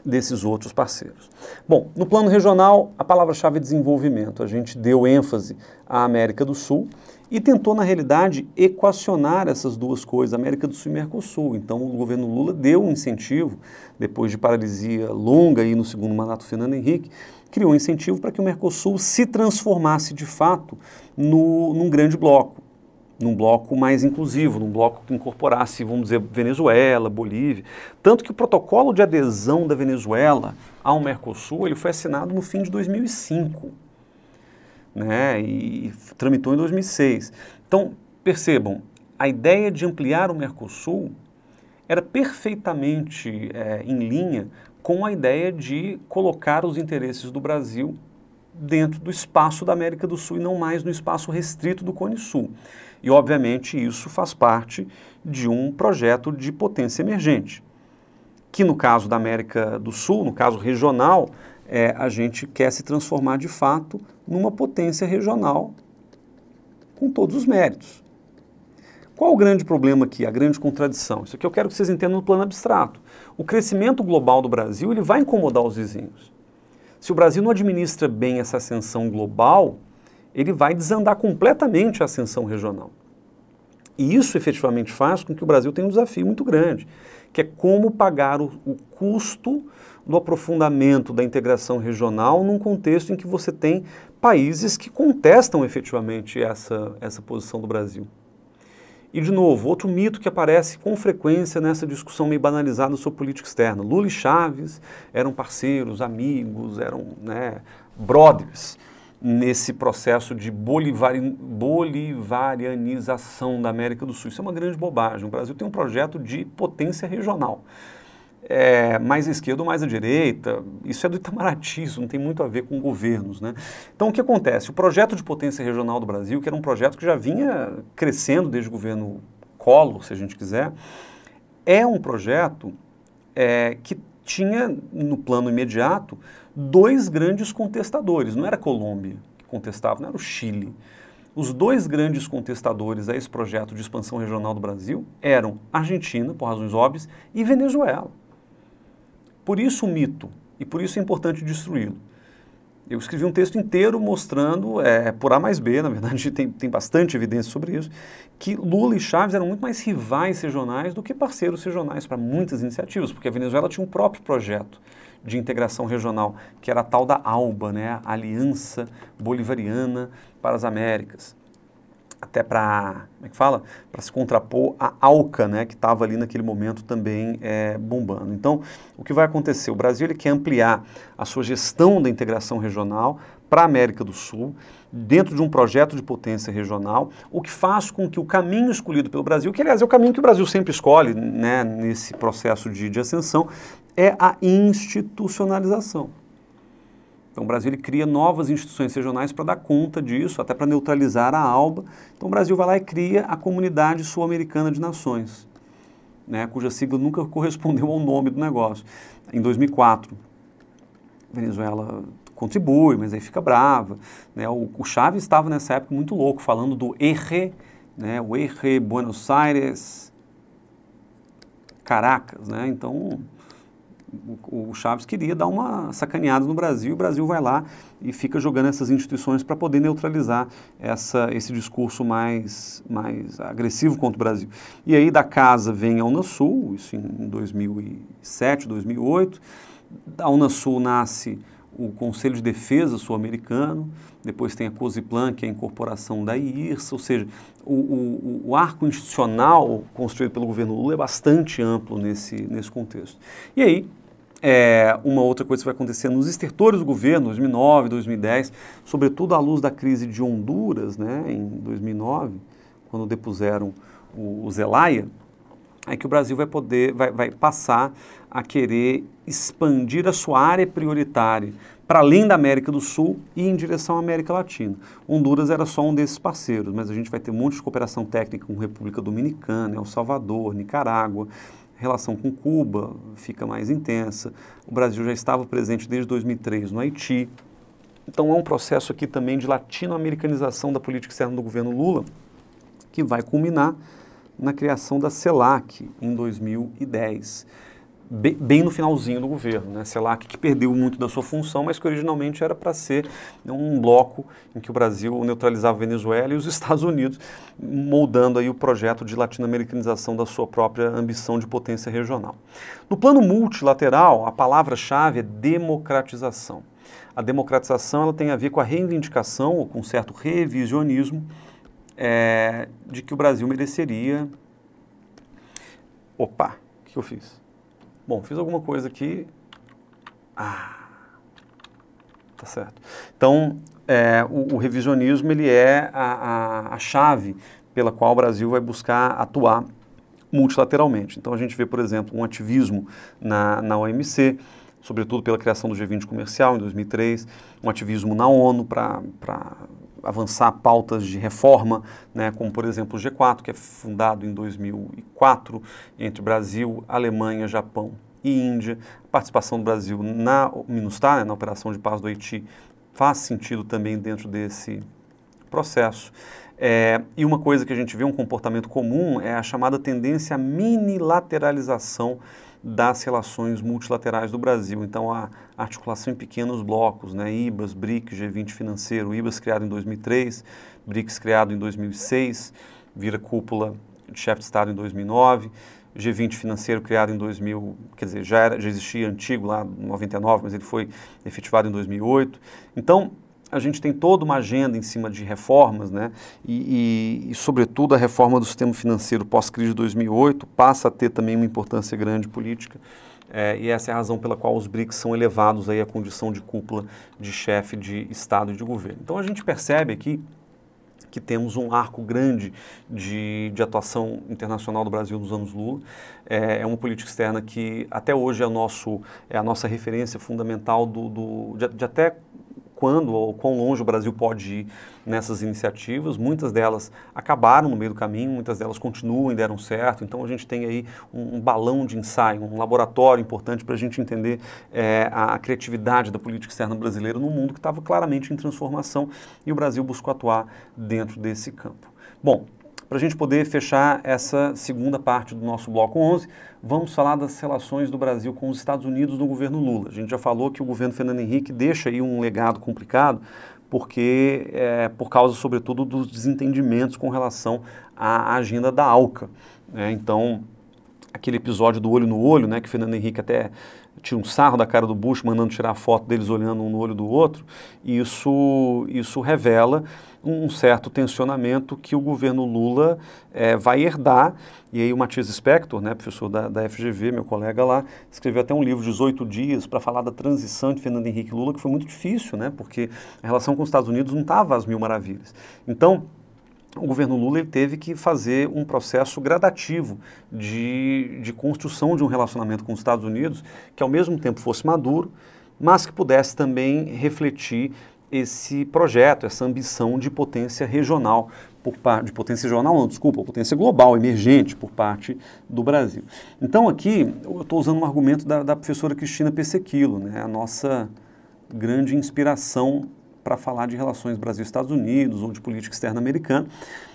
desses outros parceiros. Bom, no plano regional, a palavra-chave é desenvolvimento. A gente deu ênfase à América do Sul e tentou, na realidade, equacionar essas duas coisas, América do Sul e Mercosul. Então, o governo Lula deu um incentivo, depois de paralisia longa aí no segundo mandato Fernando Henrique, criou um incentivo para que o Mercosul se transformasse de fato no, num grande bloco num bloco mais inclusivo, num bloco que incorporasse, vamos dizer, Venezuela, Bolívia. Tanto que o protocolo de adesão da Venezuela ao Mercosul ele foi assinado no fim de 2005 né, e tramitou em 2006. Então, percebam, a ideia de ampliar o Mercosul era perfeitamente é, em linha com a ideia de colocar os interesses do Brasil dentro do espaço da América do Sul e não mais no espaço restrito do Cone Sul. E, obviamente, isso faz parte de um projeto de potência emergente, que no caso da América do Sul, no caso regional, é, a gente quer se transformar de fato numa potência regional com todos os méritos. Qual o grande problema aqui, a grande contradição? Isso aqui eu quero que vocês entendam no plano abstrato. O crescimento global do Brasil ele vai incomodar os vizinhos. Se o Brasil não administra bem essa ascensão global, ele vai desandar completamente a ascensão regional. E isso efetivamente faz com que o Brasil tenha um desafio muito grande, que é como pagar o, o custo do aprofundamento da integração regional num contexto em que você tem países que contestam efetivamente essa, essa posição do Brasil. E, de novo, outro mito que aparece com frequência nessa discussão meio banalizada sobre política externa. Lula e Chaves eram parceiros, amigos, eram né, brothers nesse processo de bolivari bolivarianização da América do Sul. Isso é uma grande bobagem. O Brasil tem um projeto de potência regional é, mais à esquerda ou mais à direita. Isso é do Itamaraty, isso não tem muito a ver com governos. Né? Então, o que acontece? O projeto de potência regional do Brasil, que era um projeto que já vinha crescendo desde o governo Collor, se a gente quiser, é um projeto é, que tinha, no plano imediato, dois grandes contestadores. Não era a Colômbia que contestava, não era o Chile. Os dois grandes contestadores a esse projeto de expansão regional do Brasil eram Argentina, por razões óbvias, e Venezuela. Por isso o mito, e por isso é importante destruí-lo. Eu escrevi um texto inteiro mostrando, é, por A mais B, na verdade *laughs* tem, tem bastante evidência sobre isso, que Lula e Chaves eram muito mais rivais regionais do que parceiros regionais para muitas iniciativas, porque a Venezuela tinha um próprio projeto de integração regional, que era a tal da ALBA, né, a Aliança Bolivariana para as Américas até para, como é que fala? Para se contrapor à ALCA, né, que estava ali naquele momento também é, bombando. Então, o que vai acontecer? O Brasil ele quer ampliar a sua gestão da integração regional para a América do Sul, dentro de um projeto de potência regional, o que faz com que o caminho escolhido pelo Brasil, que aliás é o caminho que o Brasil sempre escolhe né, nesse processo de, de ascensão, é a institucionalização. Então o Brasil ele cria novas instituições regionais para dar conta disso, até para neutralizar a ALBA. Então o Brasil vai lá e cria a Comunidade Sul-Americana de Nações, né, cuja sigla nunca *laughs* correspondeu ao nome do negócio. Em 2004, a Venezuela contribui, mas aí fica brava. Né? O, o Chávez estava nessa época muito louco, falando do erre, né? o erre Buenos Aires, Caracas. Né? Então, o, o Chaves queria dar uma sacaneada no Brasil e o Brasil vai lá e fica jogando essas instituições para poder neutralizar essa, esse discurso mais, mais agressivo contra o Brasil. E aí da casa vem a Unasul, isso em 2007, 2008. Da Unasul nasce o Conselho de Defesa Sul-Americano, depois tem a COSIPLAN, que é a incorporação da IRSA, ou seja, o, o, o, arco institucional construído pelo governo Lula é bastante amplo nesse, nesse contexto. E aí, é, uma outra coisa que vai acontecer nos estertores do governo, 2009, 2010, sobretudo à luz da crise de Honduras, né, em 2009, quando depuseram o, o Zelaya, é que o Brasil vai poder, vai, vai passar a querer expandir a sua área prioritária para além da América do Sul e em direção à América Latina. Honduras era só um desses parceiros, mas a gente vai ter um monte de cooperação técnica com República Dominicana, El Salvador, Nicarágua, relação com Cuba fica mais intensa. O Brasil já estava presente desde 2003 no Haiti. Então há um processo aqui também de latino-americanização da política externa do governo Lula, que vai culminar na criação da CELAC em 2010 bem no finalzinho do governo, né? CELAC que perdeu muito da sua função, mas que originalmente era para ser um bloco em que o Brasil neutralizava a Venezuela e os *laughs* Estados Unidos, moldando aí o projeto de latino-americanização da sua própria ambição de potência regional. No plano multilateral, a palavra-chave é democratização. A democratização ela tem a ver com a reivindicação ou com um certo revisionismo é, de que o Brasil mereceria. Opa, o que eu fiz? Bom, fiz alguma coisa aqui. Ah, tá certo. Então, é, o, o, revisionismo ele é a, a, a chave pela qual o Brasil vai buscar atuar multilateralmente. Então, a gente vê, por exemplo, um ativismo na, na OMC, sobretudo pela criação do G20 comercial em 2003, um ativismo na ONU para avançar pautas de reforma, né, como por exemplo o G4, que é fundado em 2004 entre Brasil, Alemanha, Japão e Índia. A participação do Brasil na MINUSTAH, né, na Operação de Paz do Haiti, faz sentido também dentro desse processo. É, e uma coisa que a gente vê, um comportamento comum, é a chamada tendência à minilateralização das relações multilaterais do Brasil. Então, a articulação em pequenos blocos, né? IBAS, BRIC, G20 financeiro, IBAS criado em 2003, BRICS criado em 2006, vira cúpula de chefe de Estado em 2009, G20 financeiro criado em 2000, quer dizer, já, era, já existia antigo lá, em 99, mas ele foi efetivado em 2008. Então, a gente tem toda uma agenda em cima de reformas, né? E, e, e sobretudo, a reforma do sistema financeiro pós-crise de 2008 passa a ter também uma importância grande política. É, e essa é a razão pela qual os BRICS são elevados aí à condição de cúpula de chefe de Estado e de governo. Então a gente percebe aqui que temos um arco grande de, de atuação internacional do Brasil nos anos Lula. É, é, uma política externa que até hoje é, nosso, é a nossa referência fundamental do, do de, de até quando ou quão longe o Brasil pode ir nessas iniciativas. Muitas delas acabaram no meio do caminho, muitas delas continuam e deram certo. Então a gente tem aí um, um balão de ensaio, um laboratório importante para a gente entender é, a, a, criatividade da política externa brasileira num mundo que estava claramente em transformação e o Brasil buscou atuar dentro desse campo. Bom, para a gente poder fechar essa segunda parte do nosso bloco 11, vamos falar das relações do Brasil com os Estados Unidos no governo Lula. A gente já falou que o governo Fernando Henrique deixa aí um legado complicado, porque é, por causa, sobretudo, dos desentendimentos com relação à agenda da ALCA. Né? Então, aquele episódio do olho no olho, né, que Fernando Henrique até tira um sarro da cara do Bush, mandando tirar foto deles olhando um no olho do outro, isso, isso revela um certo tensionamento que o governo Lula é, vai herdar. E aí o Matias Spector, né, professor da, da FGV, meu colega lá, escreveu até um livro, 18 dias, para falar da transição de Fernando Henrique Lula, que foi muito difícil, né, porque a relação com os Estados Unidos não estava às mil maravilhas. Então, o governo Lula teve que fazer um processo gradativo de, de construção de um relacionamento com os Estados Unidos que, ao mesmo tempo, fosse maduro, mas que pudesse também refletir esse projeto, essa ambição de potência regional por parte de potência regional, não, desculpa, potência global emergente por parte do Brasil. Então aqui eu estou usando um argumento da, da professora Cristina Pessequilo, né, a nossa grande inspiração para falar de relações Brasil-Estados Unidos ou de política externa americana.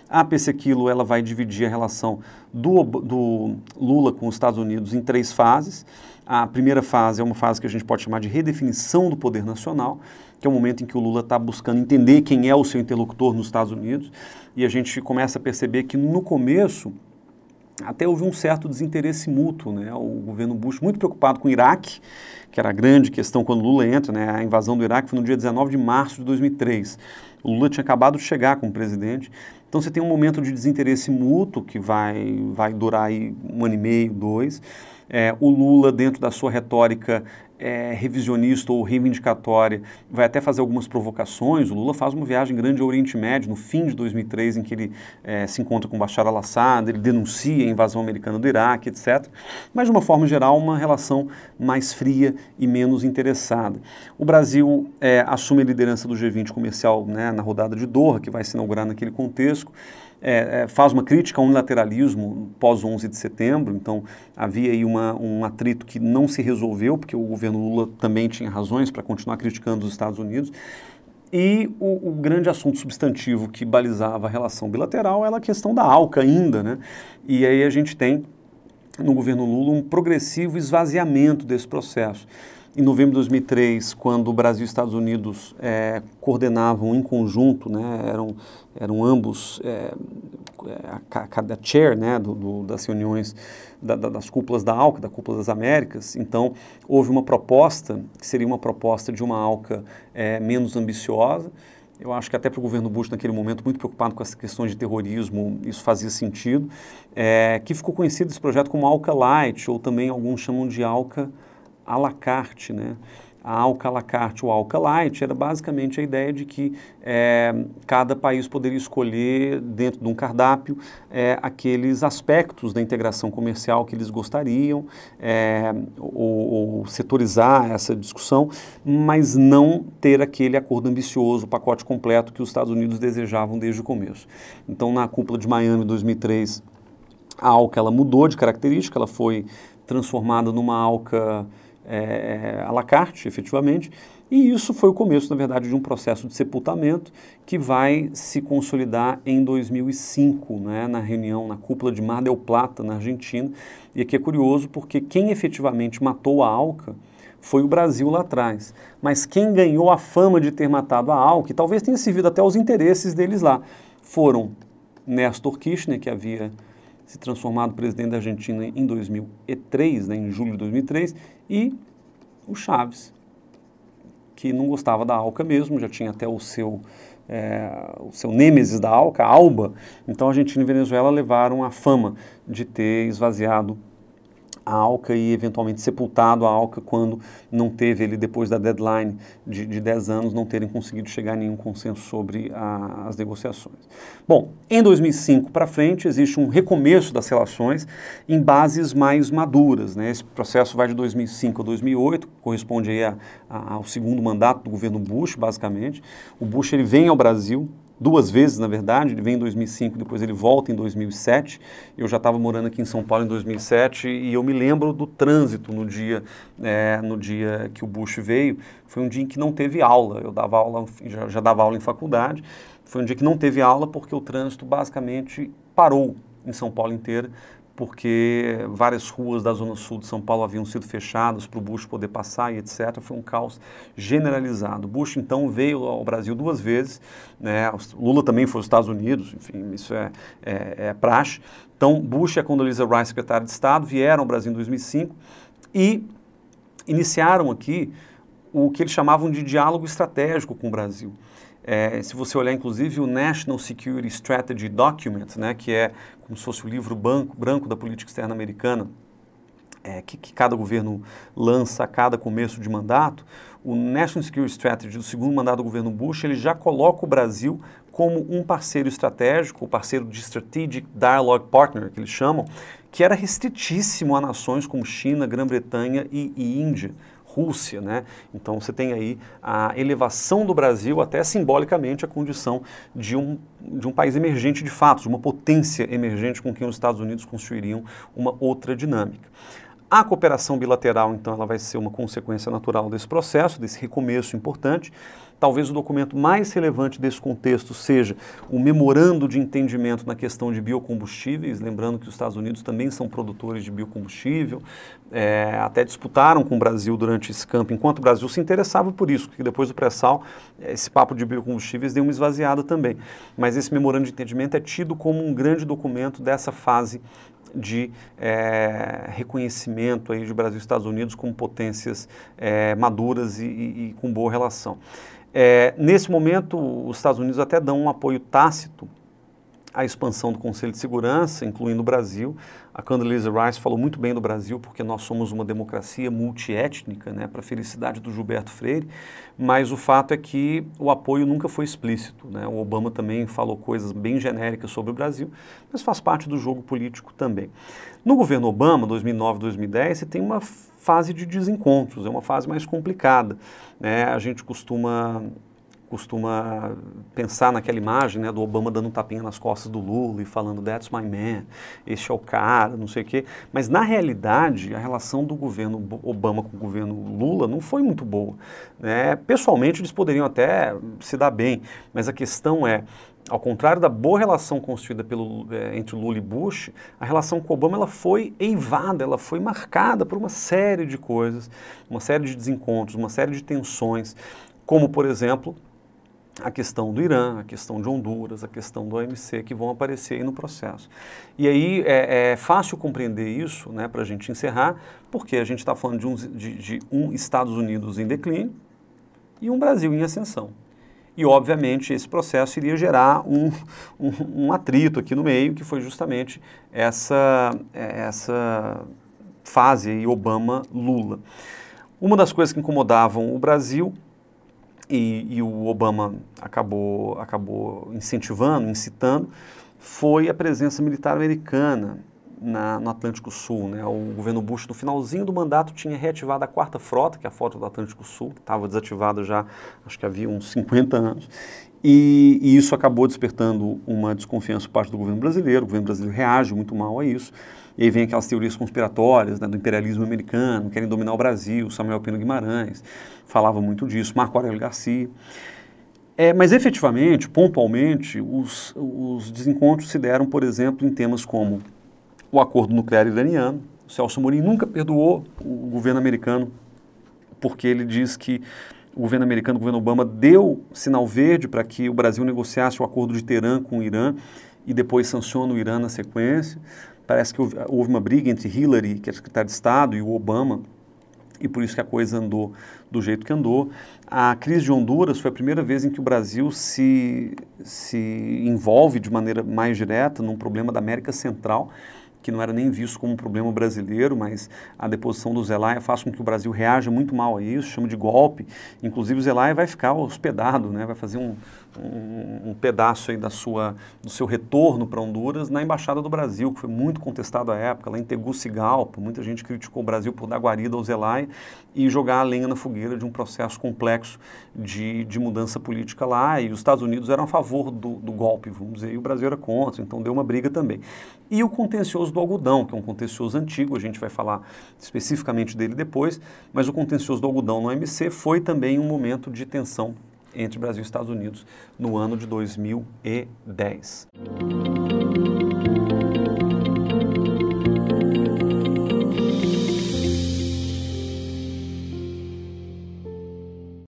A PC Quilo ela vai dividir a relação do, do Lula com os Estados Unidos em três fases. A primeira fase é uma fase que a gente pode chamar de redefinição do poder nacional, que é o momento em que o Lula está buscando entender quem é o seu interlocutor nos Estados Unidos. E a gente começa a perceber que no começo até houve um certo desinteresse mútuo, né? O governo Bush muito preocupado com o Iraque, que era a grande questão quando Lula entra, né? A invasão do Iraque foi no dia 19 de março de 2003. O Lula tinha acabado de chegar como presidente, então você tem um momento de desinteresse mútuo que vai vai durar aí um ano e meio, dois. É, o Lula, dentro da sua retórica é, revisionista ou reivindicatória, vai até fazer algumas provocações. O Lula faz uma viagem grande ao Oriente Médio no fim de 2003, em que ele é, se encontra com Bashar al-Assad, ele denuncia a invasão americana do Iraque, etc. Mas, de uma forma geral, uma relação mais fria e menos interessada. O Brasil é, assume a liderança do G20 comercial né, na rodada de Doha, que vai se inaugurar naquele contexto. É, é, faz uma crítica ao unilateralismo pós 11 de setembro, então havia aí uma, um atrito que não se resolveu, porque o governo Lula também tinha razões para continuar criticando os Estados Unidos. E o, o, grande assunto substantivo que balizava a relação bilateral era a questão da ALCA ainda, né? E aí a gente tem no governo Lula um progressivo esvaziamento desse processo. Em novembro de 2003, quando o Brasil e os Estados Unidos é, coordenavam em conjunto, né, eram eram ambos é, é a cada chair né, do, do, das reuniões da, da, das cúpulas da ALCA, da cúpula das Américas. Então, houve uma proposta, que seria uma proposta de uma ALCA é, menos ambiciosa. Eu acho que até para o governo Bush, naquele momento, muito preocupado com as questões de terrorismo, isso fazia sentido, é, que ficou conhecido esse projeto como ALCA Light, ou também alguns chamam de ALCA à la carte, né? A Alca carte ou Alca Light era basicamente a ideia de que é, cada país poderia escolher, dentro de um cardápio, é, aqueles aspectos da integração comercial que eles gostariam, é, ou, ou setorizar essa discussão, mas não ter aquele acordo ambicioso, o pacote completo que os Estados Unidos desejavam desde o começo. Então, na cúpula de Miami 2003, a Alca ela mudou de característica, ela foi transformada numa Alca é, é, à la carte, efetivamente, e isso foi o começo, na verdade, de um processo de sepultamento que vai se consolidar em 2005, né, na reunião, na cúpula de Mar del Plata, na Argentina. E aqui é curioso porque quem efetivamente matou a Alca foi o Brasil lá atrás. Mas quem ganhou a fama de ter matado a Alca, e talvez tenha servido até aos interesses deles lá, foram Néstor Kirchner, que havia se transformado presidente da Argentina em 2003, né, em julho de 2003, e o Chaves, que não gostava da Alca mesmo, já tinha até o seu é, o seu nêmesis da Alca, Alba. Então, Argentina e Venezuela levaram a fama de ter esvaziado a Alca e eventualmente sepultado a Alca quando não teve ele, depois da deadline de, de 10 anos, não terem conseguido chegar a nenhum consenso sobre a, as negociações. Bom, em 2005 para frente existe um recomeço das relações em bases mais maduras. Né? Esse processo vai de 2005 a 2008, corresponde a, a, ao segundo mandato do governo Bush, basicamente. O Bush ele vem ao Brasil duas vezes, na verdade. Ele vem em 2005, depois ele volta em 2007. Eu já estava morando aqui em São Paulo em 2007 e eu me lembro do trânsito no dia, é, no dia que o Bush veio. Foi um dia em que não teve aula. Eu dava aula, já, já dava aula em faculdade. Foi um dia que não teve aula porque o trânsito basicamente parou em São Paulo inteira porque várias ruas da Zona Sul de São Paulo haviam sido fechadas para o Bush poder passar e etc. Foi um caos generalizado. Bush, então, veio ao Brasil duas vezes. Né? Lula também foi aos Estados Unidos, enfim, isso é, é, é praxe. Então, Bush e a Condoleezza Rice, secretária de Estado, vieram ao Brasil em 2005 e iniciaram aqui o que eles chamavam de diálogo estratégico com o Brasil. É, se você olhar, inclusive, o National Security Strategy Document, né, que é como se fosse o livro branco, branco da política externa americana, é, que, que, cada governo lança a cada começo de mandato, o National Security Strategy do segundo mandato do governo Bush, ele já coloca o Brasil como um parceiro estratégico, o parceiro de Strategic Dialogue Partner, que eles chamam, que era restritíssimo a nações como China, Grã-Bretanha e, e Índia. Rússia, né? Então você tem aí a elevação do Brasil até simbolicamente a condição de um, de um país emergente de fato, de uma potência emergente com quem os Estados Unidos construiriam uma outra dinâmica. A cooperação bilateral, então, ela vai ser uma consequência natural desse processo, desse recomeço importante. Talvez o documento mais relevante desse contexto seja o memorando de entendimento na questão de biocombustíveis, lembrando que os Estados Unidos também são produtores de biocombustível, é, até disputaram com o Brasil durante esse campo, enquanto o Brasil se interessava por isso, que depois do pré-sal, é, esse papo de biocombustíveis deu uma esvaziada também. Mas esse memorando de entendimento é tido como um grande documento dessa fase de é, reconhecimento aí de Brasil e Estados Unidos como potências é, maduras e, e, e com boa relação. É, nesse momento, os Estados Unidos até dão um apoio tácito à expansão do Conselho de Segurança, incluindo o Brasil. A Condoleezza Rice falou muito bem do Brasil, porque nós somos uma democracia multiétnica, né, para a felicidade do Gilberto Freire, mas o fato é que o apoio nunca foi explícito. Né? O Obama também falou coisas bem genéricas sobre o Brasil, mas faz parte do jogo político também. No governo Obama, 2009-2010, você tem uma fase de desencontros, é uma fase mais complicada. Né? A gente costuma costuma pensar naquela imagem né, do Obama dando um tapinha nas costas do Lula e falando that's my man, este é o cara, não sei o quê. Mas na realidade, a relação do governo Obama com o governo Lula não foi muito boa. Né? Pessoalmente, eles poderiam até se dar bem, mas a questão é ao contrário da boa relação construída pelo, é, entre Lula e Bush, a relação com Obama ela foi eivada, ela foi marcada por uma série de coisas, uma série de desencontros, uma série de tensões, como, por exemplo, a questão do Irã, a questão de Honduras, a questão do OMC, que vão aparecer aí no processo. E aí é, é fácil compreender isso, né, para a gente encerrar, porque a gente está falando de um, de, de um Estados Unidos em declínio e um Brasil em ascensão. E, obviamente, esse processo iria gerar um, um, um atrito aqui no meio, que foi justamente essa, essa fase Obama-Lula. Uma das coisas que incomodavam o Brasil e, e, o Obama acabou, acabou incentivando, incitando, foi a presença militar americana na, no Atlântico Sul. Né? O governo Bush, no finalzinho do mandato, tinha reativado a quarta frota, que é a frota do Atlântico Sul, que estava desativada já, acho que havia uns 50 anos. E, e, isso acabou despertando uma desconfiança por parte do governo brasileiro. O governo brasileiro reage muito mal a isso. E aí vem aquelas teorias conspiratórias né, do imperialismo americano, querem dominar o Brasil. Samuel Pino Guimarães falava muito disso, Marco Aurélio Garcia. É, mas efetivamente, pontualmente, os, os desencontros se deram, por exemplo, em temas como o acordo nuclear iraniano. O Celso Amorim nunca perdoou o governo americano, porque ele diz que o governo americano, o governo Obama, deu sinal verde para que o Brasil negociasse o acordo de Teherã com o Irã e depois sanciona o Irã na sequência. Parece que houve, uma briga entre Hillary, que é secretária de Estado, e o Obama, e por isso que a coisa andou do jeito que andou. A crise de Honduras foi a primeira vez em que o Brasil se, se envolve de maneira mais direta num problema da América Central, que não era nem visto como um problema brasileiro, mas a deposição do Zelaya faz com que o Brasil reaja muito mal a isso, chama de golpe. Inclusive o Zelaya vai ficar hospedado, né, vai fazer um, um, um pedaço aí da sua, do seu retorno para Honduras na Embaixada do Brasil, que foi muito contestado à época, lá em Tegucigalpa. Muita gente criticou o Brasil por dar guarida ao Zelaya e jogar a lenha na fogueira de um processo complexo de, de mudança política lá. E os Estados Unidos eram a favor do, do golpe, vamos dizer, e o Brasil era contra, então deu uma briga também. E o contencioso do algodão, que é um contencioso antigo, a gente vai falar especificamente dele depois, mas o contencioso do algodão no OMC foi também um momento de tensão entre Brasil e Estados Unidos no ano de 2010.